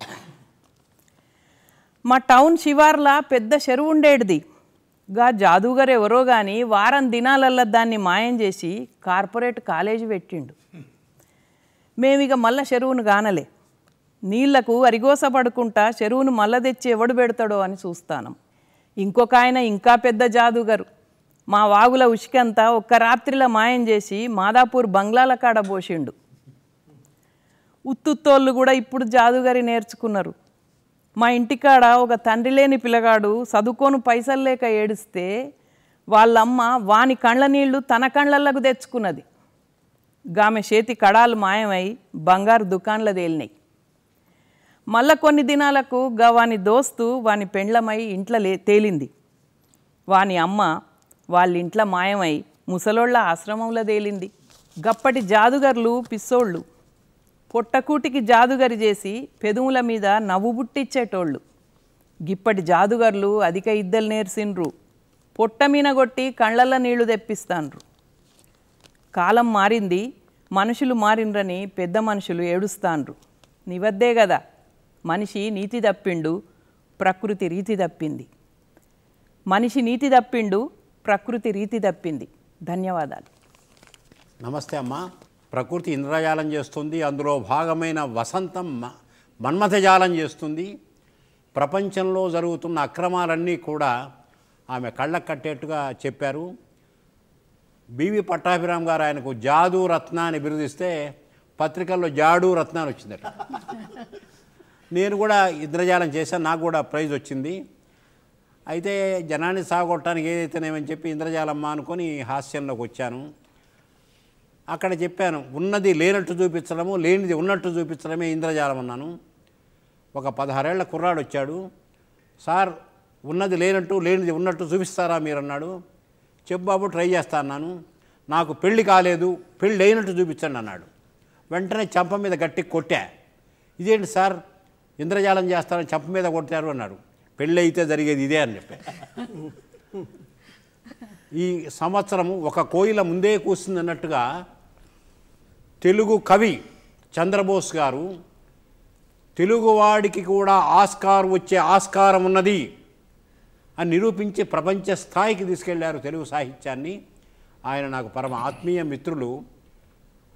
మా టౌన్ శివార్ల పెద్ద చెరువు ఉండేటిది గా జాదూగర్ ఎవరో కానీ వారం దినాలల్లా దాన్ని మాయం చేసి కార్పొరేట్ కాలేజీ పెట్టిండు మేమిక మళ్ళా చెరువును కానలే నీళ్లకు అరిగోస పడుకుంటా చెరువును మళ్ళా తెచ్చి ఎవడు పెడతాడో అని చూస్తాను ఇంకొక ఆయన ఇంకా పెద్ద జాదుగరు మా వాగుల ఉషికంతా ఒక్క రాత్రిలో మాయం చేసి మాదాపూర్ బంగ్లాల కాడ పోసిండు ఉత్తుత్తోళ్ళు కూడా ఇప్పుడు జాదుగారి నేర్చుకున్నారు మా ఇంటికాడ ఒక తండ్రి లేని పిల్లగాడు చదువుకోను పైసలు లేక ఏడిస్తే వాళ్ళమ్మ వాని కండ్ల నీళ్లు తన కండ్లలకు తెచ్చుకున్నది గామె చేతి కడాలు మాయమై బంగారు దుకాన్ల తేలినాయి మళ్ళా కొన్ని దినాలకు గా వాని దోస్తు వాని పెండ్లమై ఇంట్లో తేలింది వాని అమ్మ వాళ్ళ ఇంట్లో మాయమై ముసలోళ్ళ ఆశ్రమంలో తేలింది గప్పటి జాదుగర్లు పిస్సోళ్ళు పొట్టకూటికి జాదుగరి చేసి పెదవుల మీద నవ్వు బుట్టిచ్చేటోళ్ళు గిప్పటి జాదుగర్లు అధిక ఇద్దలు నేర్సిండ్రు పొట్టమీనగొట్టి కళ్ళల్ల నీళ్లు తెప్పిస్తాండ్రు కాలం మారింది మనుషులు మారిండ్రని పెద్ద మనుషులు ఏడుస్తాండ్రు నివద్దే కదా మనిషి నీతి తప్పిండు ప్రకృతి రీతి తప్పింది మనిషి నీతి తప్పిండు ప్రకృతి రీతి తప్పింది ధన్యవాదాలు నమస్తే అమ్మ ప్రకృతి ఇంద్రజాలం చేస్తుంది అందులో భాగమైన వసంతం మన్మథజాలం చేస్తుంది ప్రపంచంలో జరుగుతున్న అక్రమాలన్నీ కూడా ఆమె కళ్ళకు కట్టేట్టుగా చెప్పారు బీవీ పట్టాభిరామ్ గారు ఆయనకు జాదు రత్న అని బిరుదిస్తే పత్రికల్లో జాడు రత్నాన్ని వచ్చిందట నేను కూడా ఇంద్రజాలం చేశాను నాకు కూడా ప్రైజ్ వచ్చింది అయితే జనాన్ని సాగొట్టడానికి ఏదైతేనేమని చెప్పి ఇంద్రజాలమ్మ అనుకొని హాస్యంలోకి వచ్చాను అక్కడ చెప్పాను ఉన్నది లేనట్టు చూపించడము లేనిది ఉన్నట్టు చూపించడమే ఇంద్రజాలం అన్నాను ఒక పదహారేళ్ల కుర్రాడు వచ్చాడు సార్ ఉన్నది లేనట్టు లేనిది ఉన్నట్టు చూపిస్తారా మీరు అన్నాడు బాబు ట్రై చేస్తా అన్నాను నాకు పెళ్ళి కాలేదు పెళ్ళి అయినట్టు చూపించండి అన్నాడు వెంటనే చంప మీద గట్టి కొట్టా ఇదేంటి సార్ ఇంద్రజాలం చేస్తారని చంప మీద కొట్టారు అన్నాడు పెళ్ళైతే జరిగేది ఇదే అని చెప్పాను ఈ సంవత్సరం ఒక కోయిల ముందే కూస్తుంది అన్నట్టుగా తెలుగు కవి చంద్రబోస్ గారు తెలుగువాడికి కూడా ఆస్కార్ వచ్చే ఆస్కారం ఉన్నది అని నిరూపించి ప్రపంచ స్థాయికి తీసుకెళ్లారు తెలుగు సాహిత్యాన్ని ఆయన నాకు పరమ ఆత్మీయ మిత్రులు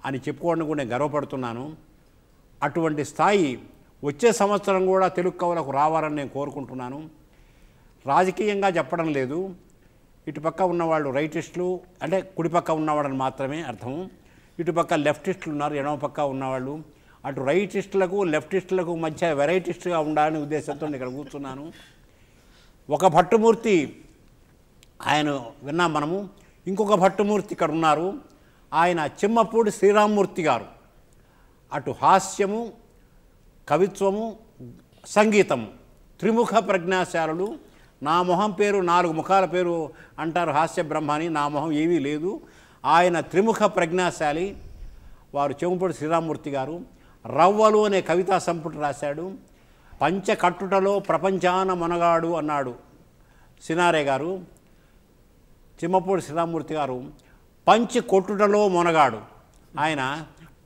అని చెప్పుకోవడం కూడా నేను గర్వపడుతున్నాను అటువంటి స్థాయి వచ్చే సంవత్సరం కూడా తెలుగు కవులకు రావాలని నేను కోరుకుంటున్నాను రాజకీయంగా చెప్పడం లేదు ఇటుపక్క ఉన్నవాళ్ళు రైటిస్టులు అంటే కుడిపక్క ఉన్నవాడని మాత్రమే అర్థం ఇటుపక్క లెఫ్టిస్టులు ఉన్నారు ఎడమ పక్క ఉన్నవాళ్ళు అటు రైటిస్టులకు లెఫ్టిస్టులకు మధ్య వెరైటిస్టుగా ఉండాలని ఉద్దేశంతో ఇక్కడ కూర్చున్నాను ఒక భట్టుమూర్తి ఆయన విన్నాం మనము ఇంకొక భట్టుమూర్తి ఇక్కడ ఉన్నారు ఆయన చిమ్మపూడి శ్రీరామ్మూర్తి గారు అటు హాస్యము కవిత్వము సంగీతము త్రిముఖ ప్రజ్ఞాశాలలు నా మొహం పేరు నాలుగు ముఖాల పేరు అంటారు హాస్య బ్రహ్మాని నా మొహం ఏమీ లేదు ఆయన త్రిముఖ ప్రజ్ఞాశాలి వారు చెంగుపూడి శ్రీరామూర్తి గారు రవ్వలు అనే కవితా సంపుటి రాశాడు పంచకట్టుటలో ప్రపంచాన మొనగాడు అన్నాడు సినారే గారు చిమ్మపూడి శ్రీరామూర్తి గారు పంచి కొట్టుటలో మొనగాడు ఆయన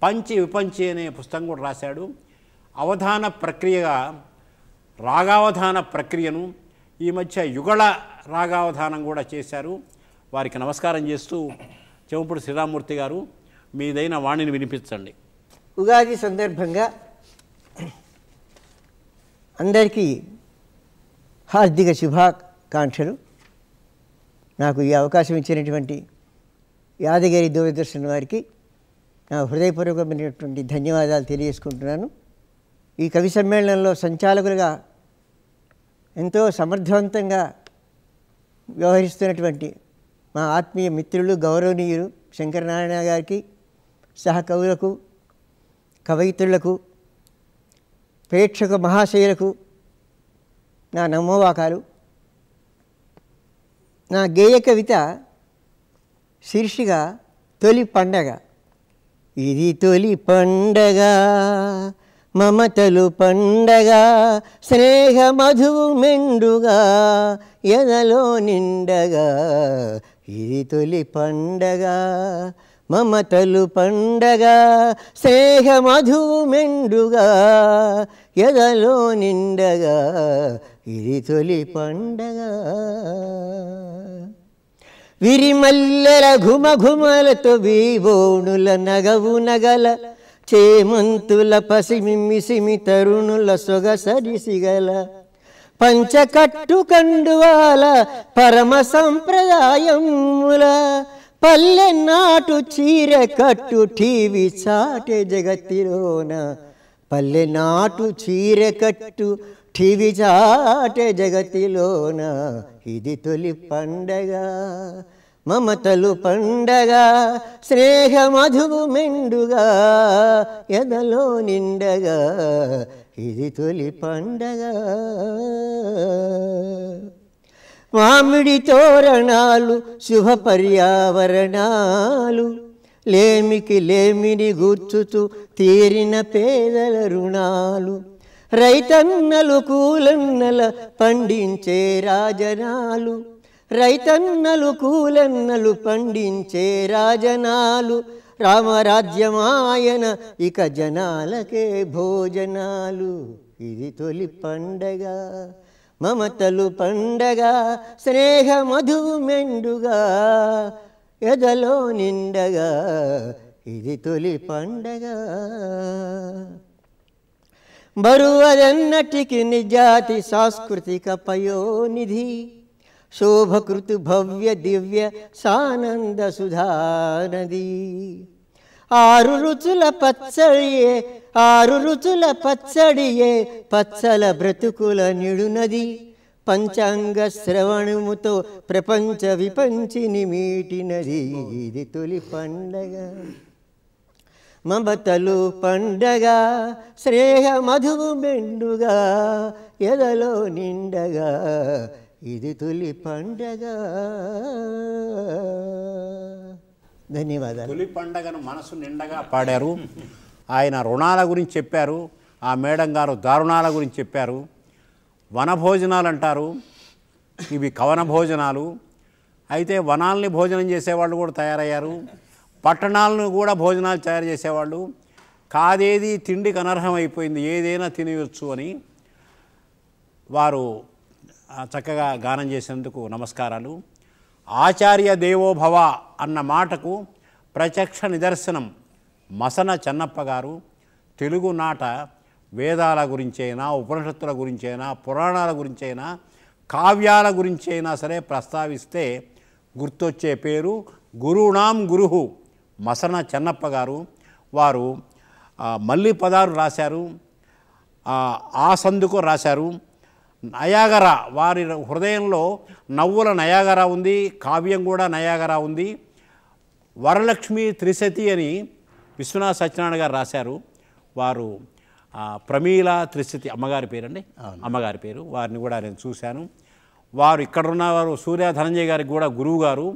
పంచి విపంచి అనే పుస్తకం కూడా రాశాడు అవధాన ప్రక్రియగా రాగావధాన ప్రక్రియను ఈ మధ్య యుగళ రాగావధానం కూడా చేశారు వారికి నమస్కారం చేస్తూ చెవుపుడు శ్రీరామూర్తి గారు మీదైన వాణిని వినిపించండి ఉగాది సందర్భంగా అందరికీ హార్దిక శుభాకాంక్షలు నాకు ఈ అవకాశం ఇచ్చినటువంటి యాదగిరి దూరదర్శన్ వారికి నా హృదయపూర్వకమైనటువంటి ధన్యవాదాలు తెలియజేసుకుంటున్నాను ఈ కవి సమ్మేళనంలో సంచాలకులుగా ఎంతో సమర్థవంతంగా వ్యవహరిస్తున్నటువంటి మా ఆత్మీయ మిత్రులు గౌరవనీయులు శంకరనారాయణ గారికి సహకవులకు కవయిత్రులకు ప్రేక్షక మహాశయులకు నా నమోవాకాలు నా గేయ కవిత శీర్షిక తొలి పండగ ఇది తొలి పండగ మమతలు పండగా స్నేహ మధువు మెండుగా ఎదలో నిండగా ఇది తొలి పండగా మమతలు పండగా స్నేహ మధువు మెండుగా ఎదలో నిండగా ఇది తొలి పండగా విరిమల్లెల ఘుమలతో వీవోణుల నగవు నగల చేమంతుల పసిమిసిమి తరుణుల సొగసరి సిగల పంచకట్టు కండువాల పరమ సంప్రదాయముల పల్లె నాటు చీర కట్టు టీవి చాటే జగతిలోన పల్లె నాటు చీర కట్టు టీవి చాటే జగతిలోన ఇది తొలి పండగ మమతలు పండగా మధువు మెండుగా ఎదలో నిండగా ఇది తొలి పండగ మామిడి తోరణాలు శుభ పర్యావరణాలు లేమికి లేమిని గుర్చుతూ తీరిన పేదల రుణాలు రైతన్నలు కూలన్నల పండించే రాజనాలు రైతన్నలు కూలన్నలు పండించే రాజనాలు రామరాజ్యమాయన ఇక జనాలకే భోజనాలు ఇది తొలి పండగ మమతలు పండగ స్నేహ మధు మెండుగా ఎదలో నిండగా ఇది తొలి పండగ బరువదన్నటికి నిజాతి సాంస్కృతిక పయోనిధి శోభకృతు భవ్య దివ్య సానంద సుధానది ఆరు రుచుల పచ్చడియే ఆరు రుచుల పచ్చడియే పచ్చల బ్రతుకుల నిడునది పంచాంగ శ్రవణముతో ప్రపంచ విపంచిని మీటినది ఇది తొలి పండగ మమతలు పండగ శ్రేయ మధు మెండుగా ఎదలో నిండగా ఇది తొలి పండగ ధన్యవాదాలు తొలి పండగను మనసు నిండగా పాడారు ఆయన రుణాల గురించి చెప్పారు ఆ మేడం గారు దారుణాల గురించి చెప్పారు వనభోజనాలు అంటారు ఇవి కవన భోజనాలు అయితే వనాల్ని భోజనం చేసేవాళ్ళు కూడా తయారయ్యారు పట్టణాలను కూడా భోజనాలు తయారు చేసేవాళ్ళు కాదేది తిండికి అయిపోయింది ఏదైనా తినవచ్చు అని వారు చక్కగా గానం చేసేందుకు నమస్కారాలు ఆచార్య దేవోభవ అన్న మాటకు ప్రత్యక్ష నిదర్శనం మసన చెన్నప్ప గారు తెలుగు నాట వేదాల గురించైనా ఉపనిషత్తుల గురించైనా పురాణాల గురించైనా కావ్యాల గురించైనా సరే ప్రస్తావిస్తే గుర్తొచ్చే పేరు గురుణాం గురుహు మసన చెన్నప్ప గారు వారు మళ్ళీ పదాలు రాశారు ఆ సందుకు రాశారు నయాగర వారి హృదయంలో నవ్వుల నయాగర ఉంది కావ్యం కూడా నయాగర ఉంది వరలక్ష్మి త్రిశతి అని విశ్వనాథ్ సత్యనారాయణ గారు రాశారు వారు ప్రమీల త్రిశతి అమ్మగారి పేరండి అమ్మగారి పేరు వారిని కూడా నేను చూశాను వారు ఇక్కడున్న వారు సూర్య ధనంజయ్ గారికి కూడా గురువు గారు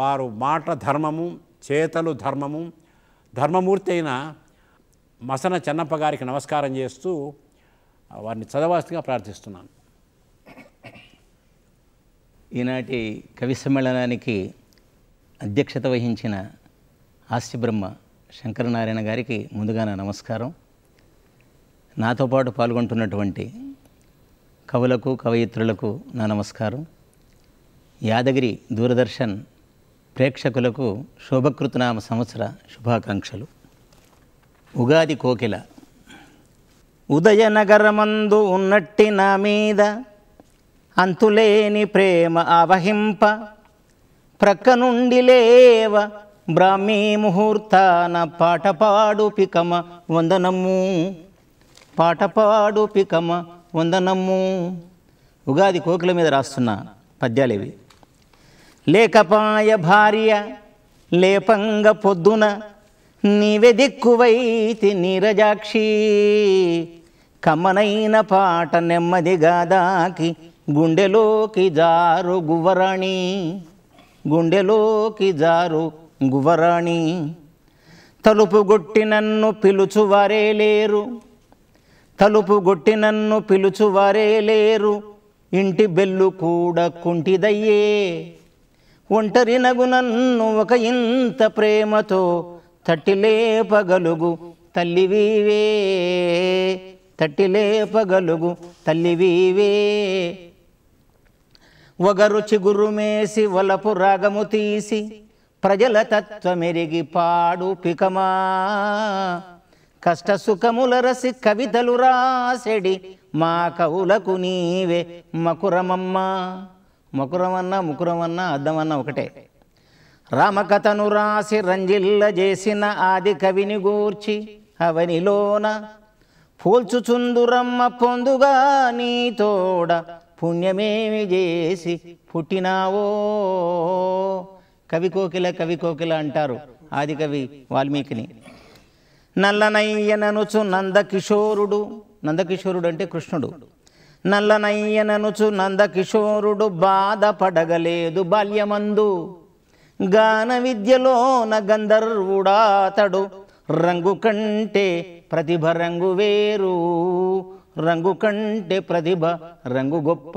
వారు మాట ధర్మము చేతలు ధర్మము ధర్మమూర్తి అయిన మసన చెన్నప్ప గారికి నమస్కారం చేస్తూ వారిని చదవాస్తిగా ప్రార్థిస్తున్నాను ఈనాటి కవి సమ్మేళనానికి అధ్యక్షత వహించిన హాస్యబ్రహ్మ శంకరనారాయణ గారికి ముందుగా నా నమస్కారం నాతో పాటు పాల్గొంటున్నటువంటి కవులకు కవయిత్రులకు నా నమస్కారం యాదగిరి దూరదర్శన్ ప్రేక్షకులకు శోభకృతనామ సంవత్సర శుభాకాంక్షలు ఉగాది కోకిల ఉదయనగరమందు ఉన్నట్టి నా మీద అంతులేని ప్రేమ ఆవహింప ప్రక్క నుండి లేవ బ్రాహ్మీ ముహూర్తాన పాట పాడు పికమ వందనము పాట పాడు పికమ వందనము ఉగాది కోకిల మీద రాస్తున్న ఇవి లేకపాయ భార్య లేపంగ పొద్దున నీవెదిక్కువైతి నీరజాక్షి కమనైన పాట నెమ్మదిగా దాకి గుండెలోకి జారు గువ్వరాణి గుండెలోకి జారు గువ్వరాణి తలుపు గొట్టి నన్ను పిలుచువారే లేరు తలుపు గొట్టి నన్ను పిలుచువారే లేరు ఇంటి బెల్లు కూడా కుంటిదయ్యే ఒంటరి నగు నన్ను ఒక ఇంత ప్రేమతో తట్టిలేపగలుగు తల్లివీవే తట్టిలేపగలుగు తల్లివీవే ఒగరు మేసి వలపు రాగము తీసి ప్రజల తత్వమెరిగి పాడు పికమా కష్ట సుఖముల రసి కవితలు రాసెడి మా కవులకు నీవే మకురమమ్మ మకురమన్న ముకురమన్న అద్దమన్న ఒకటే రామకథను రాసి రంజిల్ల చేసిన ఆది కవిని గూర్చి అవనిలోన పోల్చుచుందురమ్మ పొందుగా నీ తోడ పుణ్యమేమి చేసి పుట్టినావో కవి కోకిల కవి కోకిల అంటారు ఆది కవి వాల్మీకిని నల్లనయ్యననుచు నందకిషోరుడు నందకిషోరుడు అంటే కృష్ణుడు నల్లనయ్యననుచు నందకిషోరుడు బాధపడగలేదు బాల్యమందు గాన విద్యలోన గంధర్వుడాతడు రంగు కంటే ప్రతిభ రంగు వేరు రంగు కంటే ప్రతిభ రంగు గొప్ప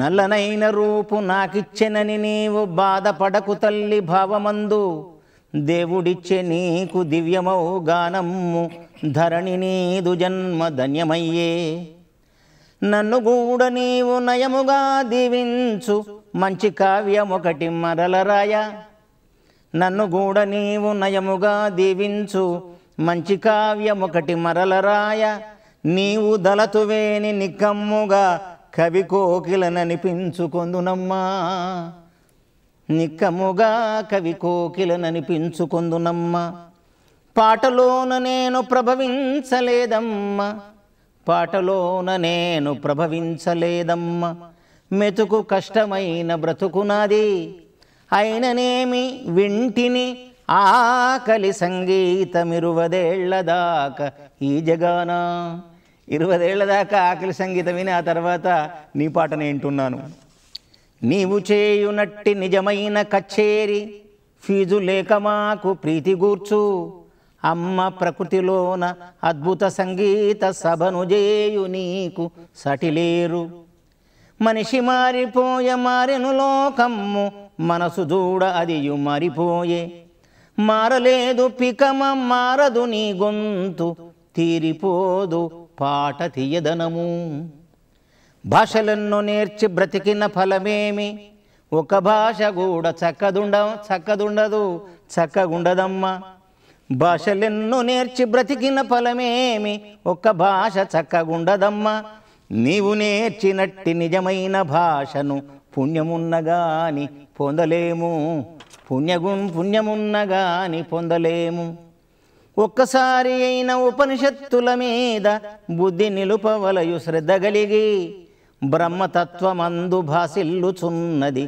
నల్లనైన రూపు నాకిచ్చెనని నీవు బాధపడకు తల్లి భావమందు దేవుడిచ్చే నీకు దివ్యమౌ గానము ధరణి నీదు జన్మ ధన్యమయ్యే నన్ను గూడ నీవు నయముగా దీవించు మంచి కావ్యం ఒకటి మరలరాయ నన్ను గూడ నీవు నయముగా దీవించు మంచి మరల మరలరాయ నీవు దళతువేని నిక్కమ్ముగా కవి కోకిలననిపించుకొందునమ్మా నిక్కముగా కవి కోకిలననిపించుకొందునమ్మా పాటలోన నేను ప్రభవించలేదమ్మా పాటలోన నేను ప్రభవించలేదమ్మా మెతుకు కష్టమైన బ్రతుకునాది అయిననేమి వింటిని ఆకలి సంగీతమిరువదేళ్లదాక ఈ జగాన దాకా ఆకలి సంగీతం విని ఆ తర్వాత నీ పాట వింటున్నాను నీవు చేయునట్టి నిజమైన కచ్చేరి ఫీజు లేక మాకు ప్రీతి గూర్చు అమ్మ ప్రకృతిలోన అద్భుత సంగీత సభను చేయు నీకు సటిలేరు మనిషి మారిపోయ మారెను లోకమ్ము మనసు చూడ అది మరిపోయే మారలేదు పికమ మారదు నీ గొంతు తీరిపోదు పాట తీయదనము భాషలను నేర్చి బ్రతికిన ఫలమేమి ఒక భాష కూడా చక్కదుండ చక్కదుండదు చక్కగుండదమ్మా భాషలెన్ను నేర్చి బ్రతికిన ఫలమేమి ఒక భాష చక్కగుండదమ్మా నీవు నేర్చినట్టి నిజమైన భాషను పుణ్యమున్నగాని పొందలేము పుణ్యగుం పుణ్యమున్నగాని పొందలేము ఒక్కసారి అయిన ఉపనిషత్తుల మీద బుద్ధి నిలుపవలయు శ్రద్ధ కలిగి బ్రహ్మతత్వమందు భాసిల్లుచున్నది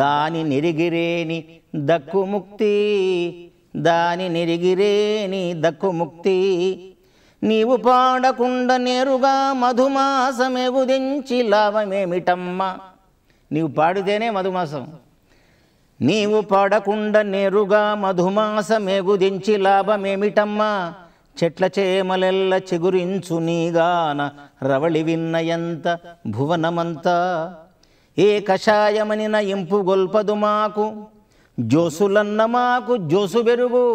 దాని నిరిగిరేని దక్కుముక్తి దాని నిరిగిరేని దక్కుముక్తి నీవు పాడకుండా నేరుగా ఉదించి లాభమేమిటమ్మా నీవు పాడితేనే మధుమాసం నీవు పాడకుండా నేరుగా మెగుదించి లాభమేమిటమ్మా చెట్ల చేమలెల్ల చిగురించు నీగాన రవళి విన్నయంత భువనమంతా ఏ కషాయమనిన ఇంపు గొల్పదు మాకు జోసులన్న మాకు జోసు బెరుగు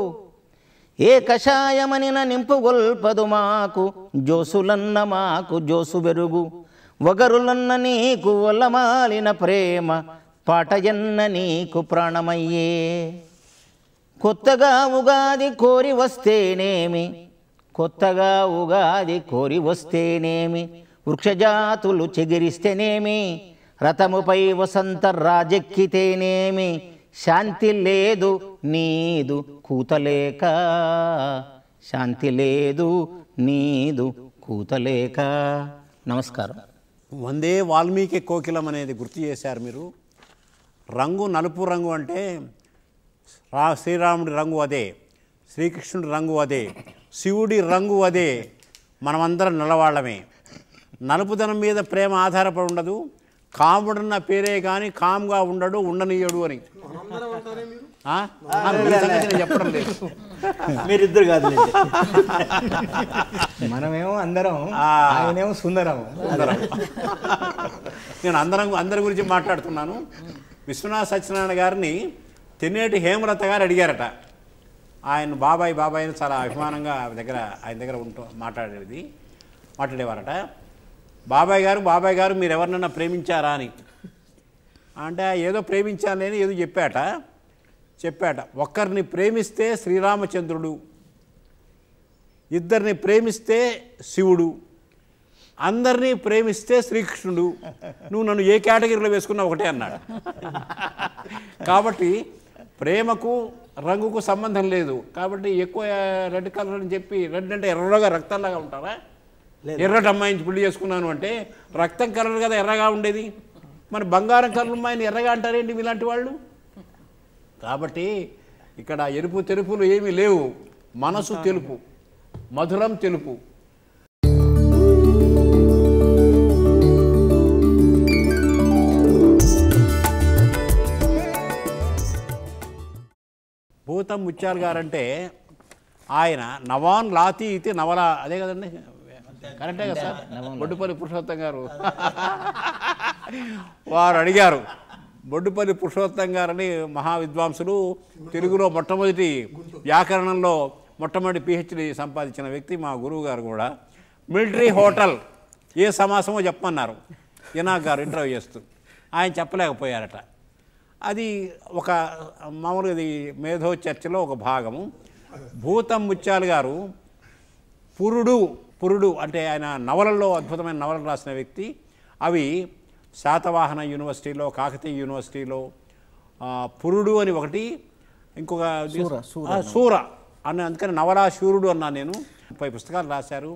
ఏ కషాయమనిన నింపు గొల్పదు మాకు జోసులన్న మాకు జోసు బెరుగు వగరులన్న నీకు వలమాలిన ప్రేమ పాటయన్న నీకు ప్రాణమయ్యే కొత్తగా ఉగాది కోరి వస్తేనేమి కొత్తగా ఉగాది కోరి వస్తేనేమి వృక్షజాతులు చెగిరిస్తేనేమి రథముపై వసంత రాజెక్కితేనేమి శాంతి లేదు నీదు కూతలేక శాంతి లేదు నీదు కూతలేక నమస్కారం వందే వాల్మీకి కోకిలం అనేది గుర్తు చేశారు మీరు రంగు నలుపు రంగు అంటే రా శ్రీరాముడి రంగు అదే శ్రీకృష్ణుడి రంగు అదే శివుడి రంగు అదే మనమందరం నలవాళ్ళమే నలుపుదనం మీద ప్రేమ ఆధారపడి ఉండదు కాముడన్న పేరే కానీ కామ్గా ఉండడు ఉండనీయడు అని చెప్పడం లేదు మీరిద్దరు కాదు మనమేమో అందరం సుందరం సుందరం నేను అందరం అందరి గురించి మాట్లాడుతున్నాను విశ్వనాథ సత్యనారాయణ గారిని తెన్నేటి హేమరత గారు అడిగారట ఆయన బాబాయ్ బాబాయ్ అని చాలా అభిమానంగా దగ్గర ఆయన దగ్గర ఉంటూ మాట్లాడేది మాట్లాడేవారట బాబాయ్ గారు బాబాయ్ గారు మీరు ఎవరినన్నా ప్రేమించారా అని అంటే ఏదో ప్రేమించాలని ఏదో చెప్పాట చెప్పాట ఒక్కరిని ప్రేమిస్తే శ్రీరామచంద్రుడు ఇద్దరిని ప్రేమిస్తే శివుడు అందరినీ ప్రేమిస్తే శ్రీకృష్ణుడు నువ్వు నన్ను ఏ కేటగిరీలో వేసుకున్నా ఒకటే అన్నాడు కాబట్టి ప్రేమకు రంగుకు సంబంధం లేదు కాబట్టి ఎక్కువ రెడ్ కలర్ అని చెప్పి రెడ్ అంటే ఎర్రగా రక్తంలాగా ఉంటారా ఎర్రటి నుంచి పుల్లి చేసుకున్నాను అంటే రక్తం కలర్ కదా ఎర్రగా ఉండేది మరి బంగారం కలర్ అమ్మాయిని ఎర్రగా అంటారేంటి ఇలాంటి వాళ్ళు కాబట్టి ఇక్కడ ఎరుపు తెలుపులు ఏమీ లేవు మనసు తెలుపు మధురం తెలుపు భూతం ముత్యాల్ గారంటే ఆయన నవాన్ లాతి ఇది నవల అదే కదండి కరెక్టే కదా సార్ బొడ్డుపల్లి పురుషోత్తం గారు వారు అడిగారు బొడ్డుపల్లి పురుషోత్తం గారని మహావిద్వాంసులు తెలుగులో మొట్టమొదటి వ్యాకరణంలో మొట్టమొదటి పిహెచ్డి సంపాదించిన వ్యక్తి మా గురువు గారు కూడా మిలిటరీ హోటల్ ఏ సమాసమో చెప్పమన్నారు ఇనాక్ గారు ఇంటర్వ్యూ చేస్తూ ఆయన చెప్పలేకపోయారట అది ఒక మామూలుగా ఇది మేధో చర్చలో ఒక భాగము భూతం ముత్యాలు గారు పురుడు పురుడు అంటే ఆయన నవలల్లో అద్భుతమైన నవలలు రాసిన వ్యక్తి అవి శాతవాహన యూనివర్సిటీలో కాకతీయ యూనివర్సిటీలో పురుడు అని ఒకటి ఇంకొక సూర అని అందుకని నవలా సూర్యుడు అన్నా నేను ముప్పై పుస్తకాలు రాశారు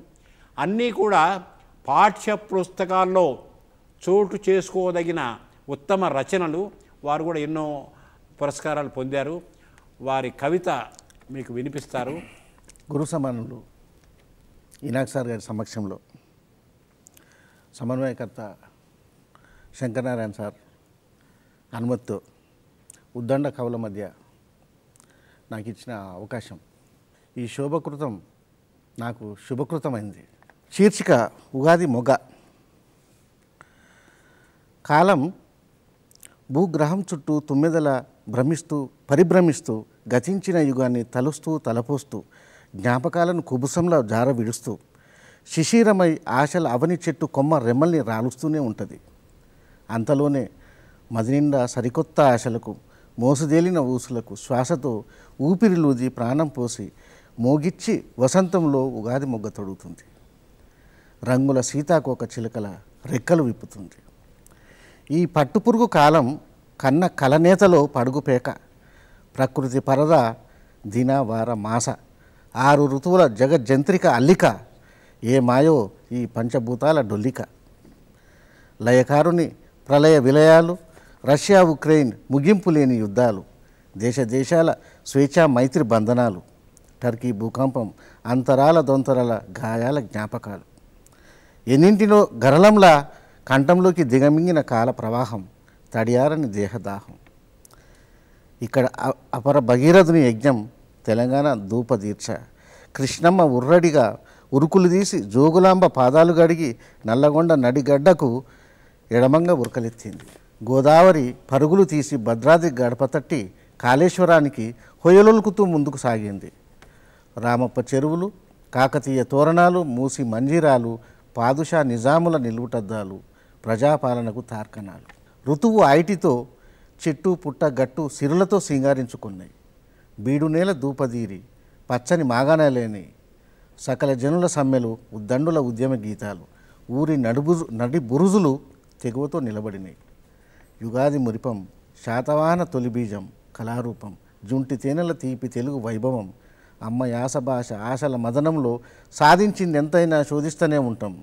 అన్నీ కూడా పాఠ్య పుస్తకాల్లో చోటు చేసుకోదగిన ఉత్తమ రచనలు వారు కూడా ఎన్నో పురస్కారాలు పొందారు వారి కవిత మీకు వినిపిస్తారు గురు సమానులు ఇనాక్ సార్ గారి సమక్షంలో సమన్వయకర్త శంకరనారాయణ సార్ అనుమతితో ఉద్దండ కవుల మధ్య నాకు ఇచ్చిన అవకాశం ఈ శోభకృతం నాకు శుభకృతమైంది శీర్షిక ఉగాది మొగ కాలం భూగ్రహం చుట్టూ తుమ్మెదల భ్రమిస్తూ పరిభ్రమిస్తూ గతించిన యుగాన్ని తలుస్తూ తలపోస్తూ జ్ఞాపకాలను కుబుసంలో జార విడుస్తూ శిశిరమై ఆశల అవని చెట్టు కొమ్మ రెమ్మల్ని రాలుస్తూనే ఉంటుంది అంతలోనే మదినిండా సరికొత్త ఆశలకు మోసదేలిన ఊసులకు శ్వాసతో ఊపిరిలూది ప్రాణం పోసి మోగిచ్చి వసంతంలో ఉగాది మొగ్గ తొడుగుతుంది రంగుల సీతాకోక చిలుకల రెక్కలు విప్పుతుంది ఈ పట్టుపురుగు కాలం కన్న కలనేతలో పడుగుపేక ప్రకృతి పరద దిన వార మాస ఆరు ఋతువుల జగజ్జంత్రిక అల్లిక ఏ మాయో ఈ పంచభూతాల డొల్లిక లయకారుని ప్రళయ విలయాలు రష్యా ఉక్రెయిన్ ముగింపు లేని యుద్ధాలు దేశ దేశాల స్వేచ్ఛా మైత్రి బంధనాలు టర్కీ భూకంపం అంతరాల దొంతరాల గాయాల జ్ఞాపకాలు ఎన్నింటినో గరళంలా కంఠంలోకి దిగమింగిన కాల ప్రవాహం తడియారని దేహదాహం ఇక్కడ అపర భగీరథుని యజ్ఞం తెలంగాణ ధూపదీక్ష కృష్ణమ్మ ఉర్రడిగా ఉరుకులు తీసి జోగులాంబ పాదాలు గడిగి నల్లగొండ నడిగడ్డకు ఎడమంగా ఉరకలెత్తింది గోదావరి పరుగులు తీసి భద్రాద్రి గడప తట్టి కాళేశ్వరానికి హొయలొలుకుతూ ముందుకు సాగింది రామప్ప చెరువులు కాకతీయ తోరణాలు మూసి మంజీరాలు పాదుషా నిజాముల నిలువుటద్దాలు ప్రజాపాలనకు తార్కనాలు ఋతువు ఐటితో చెట్టు పుట్ట గట్టు సిరులతో సింగారించుకున్నాయి బీడు నేల దూపదీరి పచ్చని మాగానలేని సకల జనుల సమ్మెలు ఉద్దండుల ఉద్యమ గీతాలు ఊరి నడుబుజు నడి బురుజులు తెగువతో నిలబడినాయి యుగాది మురిపం శాతవాహన తొలి బీజం కళారూపం జుంటి తేనెల తీపి తెలుగు వైభవం అమ్మ యాస భాష ఆశల మదనంలో సాధించింది ఎంతైనా శోధిస్తూనే ఉంటాం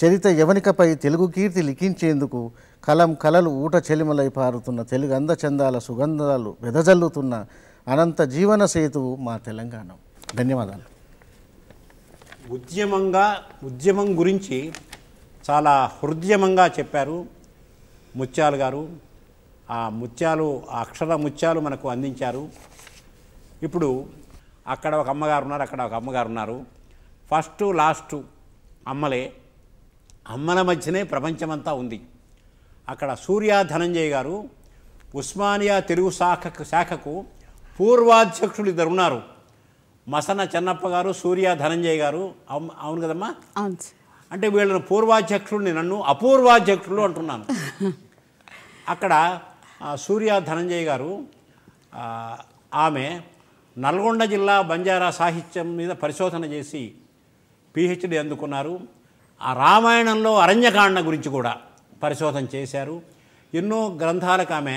చరిత్ర యవనికపై తెలుగు కీర్తి లిఖించేందుకు కలం కలలు ఊట చెలిమలై పారుతున్న తెలుగు అందచందాల సుగంధాలు వెదజల్లుతున్న అనంత జీవన సేతువు మా తెలంగాణ ధన్యవాదాలు ఉద్యమంగా ఉద్యమం గురించి చాలా హృద్యమంగా చెప్పారు ముత్యాలు గారు ఆ ముత్యాలు ఆ అక్షర ముత్యాలు మనకు అందించారు ఇప్పుడు అక్కడ ఒక అమ్మగారు ఉన్నారు అక్కడ ఒక అమ్మగారు ఉన్నారు ఫస్ట్ లాస్ట్ అమ్మలే అమ్మల మధ్యనే ప్రపంచమంతా ఉంది అక్కడ సూర్య ధనంజయ్ గారు ఉస్మానియా తెలుగు శాఖకు శాఖకు పూర్వాధ్యక్షులు ఇద్దరు ఉన్నారు మసన చెన్నప్ప గారు సూర్య ధనంజయ్ గారు అవును కదమ్మా అంటే వీళ్ళను పూర్వాధ్యక్షుడిని నన్ను అపూర్వాధ్యక్షులు అంటున్నాను అక్కడ సూర్య ధనంజయ్ గారు ఆమె నల్గొండ జిల్లా బంజారా సాహిత్యం మీద పరిశోధన చేసి పిహెచ్డి అందుకున్నారు ఆ రామాయణంలో అరణ్యకాండ గురించి కూడా పరిశోధన చేశారు ఎన్నో గ్రంథాలకు ఆమె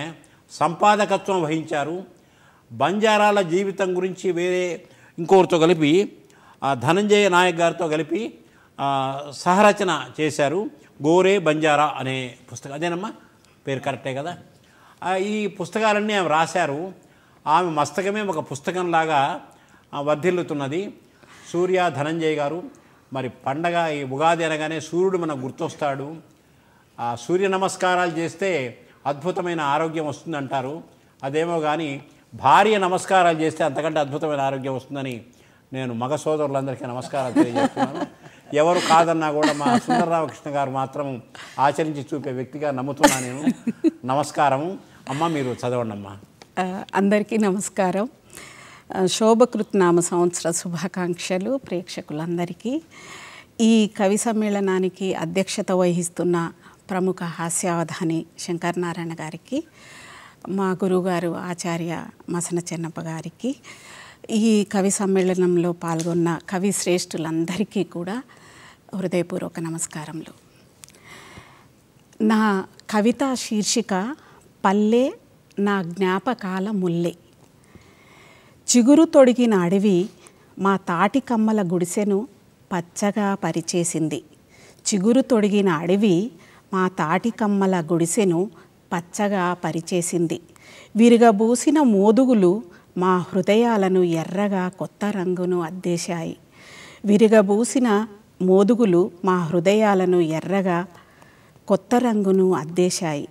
సంపాదకత్వం వహించారు బంజారాల జీవితం గురించి వేరే ఇంకోరితో కలిపి ధనంజయ నాయక్ గారితో కలిపి సహరచన చేశారు గోరే బంజారా అనే పుస్తకం అదేనమ్మా పేరు కరెక్టే కదా ఈ పుస్తకాలన్నీ ఆమె రాశారు ఆమె మస్తకమే ఒక పుస్తకంలాగా వర్ధిల్లుతున్నది సూర్య ధనంజయ్ గారు మరి పండగ ఈ ఉగాది అనగానే సూర్యుడు మనకు గుర్తొస్తాడు ఆ సూర్య నమస్కారాలు చేస్తే అద్భుతమైన ఆరోగ్యం వస్తుందంటారు అదేమో కానీ భార్య నమస్కారాలు చేస్తే అంతకంటే అద్భుతమైన ఆరోగ్యం వస్తుందని నేను మగ సోదరులందరికీ నమస్కారాలు తెలియజేస్తున్నాను ఎవరు కాదన్నా కూడా మా సుందరరామకృష్ణ గారు మాత్రం ఆచరించి చూపే వ్యక్తిగా నమ్ముతున్నా నేను నమస్కారం అమ్మ మీరు చదవండి అమ్మ అందరికీ నమస్కారం శోభకృత్నామ సంవత్సర శుభాకాంక్షలు ప్రేక్షకులందరికీ ఈ కవి సమ్మేళనానికి అధ్యక్షత వహిస్తున్న ప్రముఖ హాస్యావధాని శంకరనారాయణ గారికి మా గురుగారు ఆచార్య మసన చెన్నప్ప గారికి ఈ కవి సమ్మేళనంలో పాల్గొన్న కవి శ్రేష్ఠులందరికీ కూడా హృదయపూర్వక నమస్కారములు నా కవిత శీర్షిక పల్లె నా జ్ఞాపకాల ముల్లే చిగురు తొడిగిన అడవి మా తాటి కమ్మల గుడిసెను పచ్చగా పరిచేసింది చిగురు తొడిగిన అడవి మా తాటి కమ్మల గుడిసెను పచ్చగా పరిచేసింది విరగబూసిన మోదుగులు మా హృదయాలను ఎర్రగా కొత్త రంగును అద్దేశాయి విరగబూసిన మోదుగులు మా హృదయాలను ఎర్రగా కొత్త రంగును అద్దేశాయి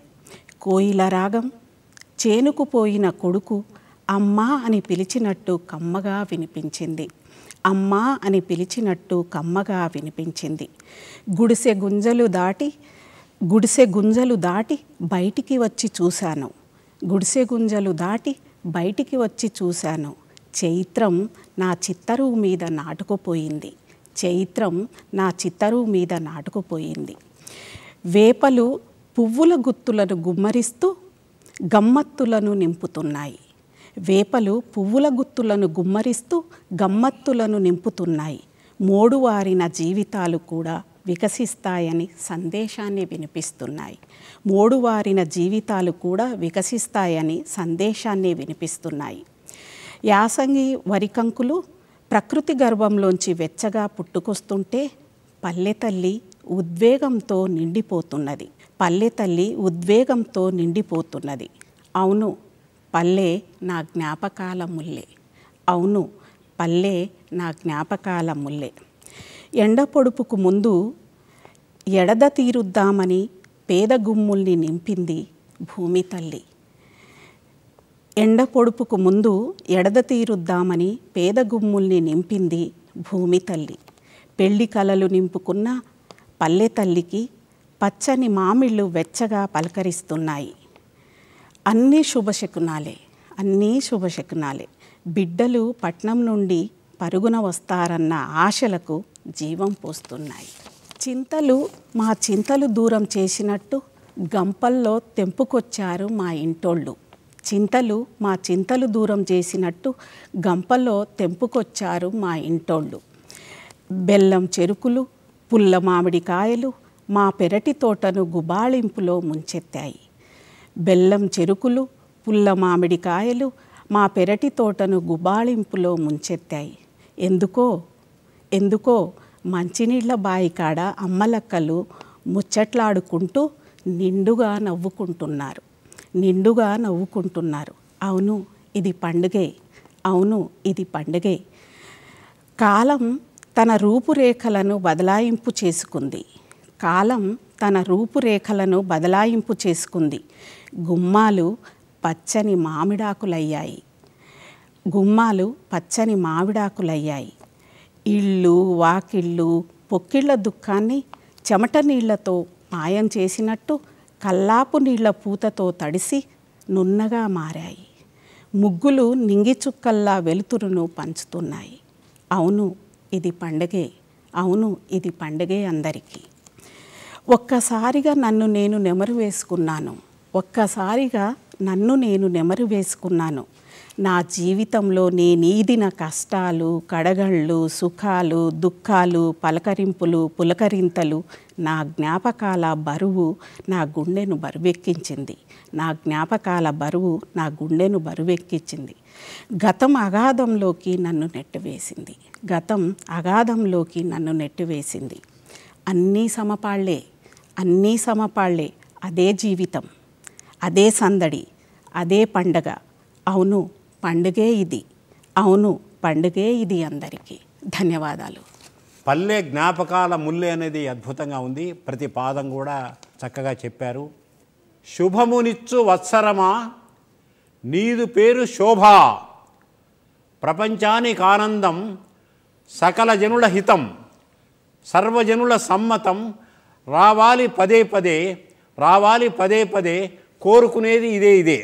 కోయిల రాగం చేనుకుపోయిన కొడుకు అమ్మా అని పిలిచినట్టు కమ్మగా వినిపించింది అమ్మా అని పిలిచినట్టు కమ్మగా వినిపించింది గుడిసె గుంజలు దాటి గుడిసె గుంజలు దాటి బయటికి వచ్చి చూశాను గుడిసె గుంజలు దాటి బయటికి వచ్చి చూశాను చైత్రం నా చిత్తరువు మీద నాటుకుపోయింది చైత్రం నా చిత్తరువు మీద నాటుకుపోయింది వేపలు పువ్వుల గుత్తులను గుమ్మరిస్తూ గమ్మత్తులను నింపుతున్నాయి వేపలు పువ్వుల గుత్తులను గుమ్మరిస్తూ గమ్మత్తులను నింపుతున్నాయి మోడువారిన జీవితాలు కూడా వికసిస్తాయని సందేశాన్ని వినిపిస్తున్నాయి మోడువారిన జీవితాలు కూడా వికసిస్తాయని సందేశాన్ని వినిపిస్తున్నాయి యాసంగి వరికంకులు ప్రకృతి గర్భంలోంచి వెచ్చగా పుట్టుకొస్తుంటే పల్లె తల్లి ఉద్వేగంతో నిండిపోతున్నది పల్లె తల్లి ఉద్వేగంతో నిండిపోతున్నది అవును పల్లె నా జ్ఞాపకాల ముల్లే అవును పల్లె నా జ్ఞాపకాల ముల్లే ఎండ పొడుపుకు ముందు ఎడద తీరుద్దామని పేద గుమ్ముల్ని నింపింది భూమి తల్లి ఎండ పొడుపుకు ముందు ఎడద తీరుద్దామని పేద గుమ్ముల్ని నింపింది భూమి తల్లి పెళ్లి కలలు నింపుకున్న పల్లె తల్లికి పచ్చని మామిళ్ళు వెచ్చగా పలకరిస్తున్నాయి అన్నీ శుభశకునాలే అన్నీ శుభశకునాలే బిడ్డలు పట్నం నుండి పరుగున వస్తారన్న ఆశలకు జీవం పోస్తున్నాయి చింతలు మా చింతలు దూరం చేసినట్టు గంపల్లో తెంపుకొచ్చారు మా ఇంటోళ్ళు చింతలు మా చింతలు దూరం చేసినట్టు గంపలో తెంపుకొచ్చారు మా ఇంటోళ్ళు బెల్లం చెరుకులు పుల్ల మామిడికాయలు మా పెరటి తోటను గుబాళింపులో ముంచెత్తాయి బెల్లం చెరుకులు పుల్ల మామిడికాయలు మా పెరటి తోటను గుబాళింపులో ముంచెత్తాయి ఎందుకో ఎందుకో మంచినీళ్ల బాయి కాడ అమ్మలక్కలు ముచ్చట్లాడుకుంటూ నిండుగా నవ్వుకుంటున్నారు నిండుగా నవ్వుకుంటున్నారు అవును ఇది పండుగే అవును ఇది పండుగే కాలం తన రూపురేఖలను బదలాయింపు చేసుకుంది కాలం తన రూపురేఖలను బదలాయింపు చేసుకుంది గుమ్మాలు పచ్చని మామిడాకులయ్యాయి గుమ్మాలు పచ్చని మామిడాకులయ్యాయి ఇళ్ళు వాకిళ్ళు పొక్కిళ్ళ దుఃఖాన్ని చెమట నీళ్లతో మాయం చేసినట్టు కల్లాపు నీళ్ల పూతతో తడిసి నున్నగా మారాయి ముగ్గులు నింగిచుక్కల్లా వెలుతురును పంచుతున్నాయి అవును ఇది పండగే అవును ఇది పండగే అందరికీ ఒక్కసారిగా నన్ను నేను నెమరు వేసుకున్నాను ఒక్కసారిగా నన్ను నేను నెమరు వేసుకున్నాను నా జీవితంలో నేనీదిన కష్టాలు కడగళ్ళు సుఖాలు దుఃఖాలు పలకరింపులు పులకరింతలు నా జ్ఞాపకాల బరువు నా గుండెను బరువెక్కించింది నా జ్ఞాపకాల బరువు నా గుండెను బరువెక్కించింది గతం అగాధంలోకి నన్ను నెట్టివేసింది గతం అగాధంలోకి నన్ను నెట్టివేసింది అన్నీ సమపాళ్లే అన్నీ సమపాళ్లే అదే జీవితం అదే సందడి అదే పండగ అవును పండుగే ఇది అవును పండుగే ఇది అందరికీ ధన్యవాదాలు పల్లె జ్ఞాపకాల ముల్లె అనేది అద్భుతంగా ఉంది ప్రతి పాదం కూడా చక్కగా చెప్పారు శుభమునిచ్చు వత్సరమా నీదు పేరు శోభ ప్రపంచానికి ఆనందం సకల జనుల హితం సర్వజనుల సమ్మతం రావాలి పదే పదే రావాలి పదే పదే కోరుకునేది ఇదే ఇదే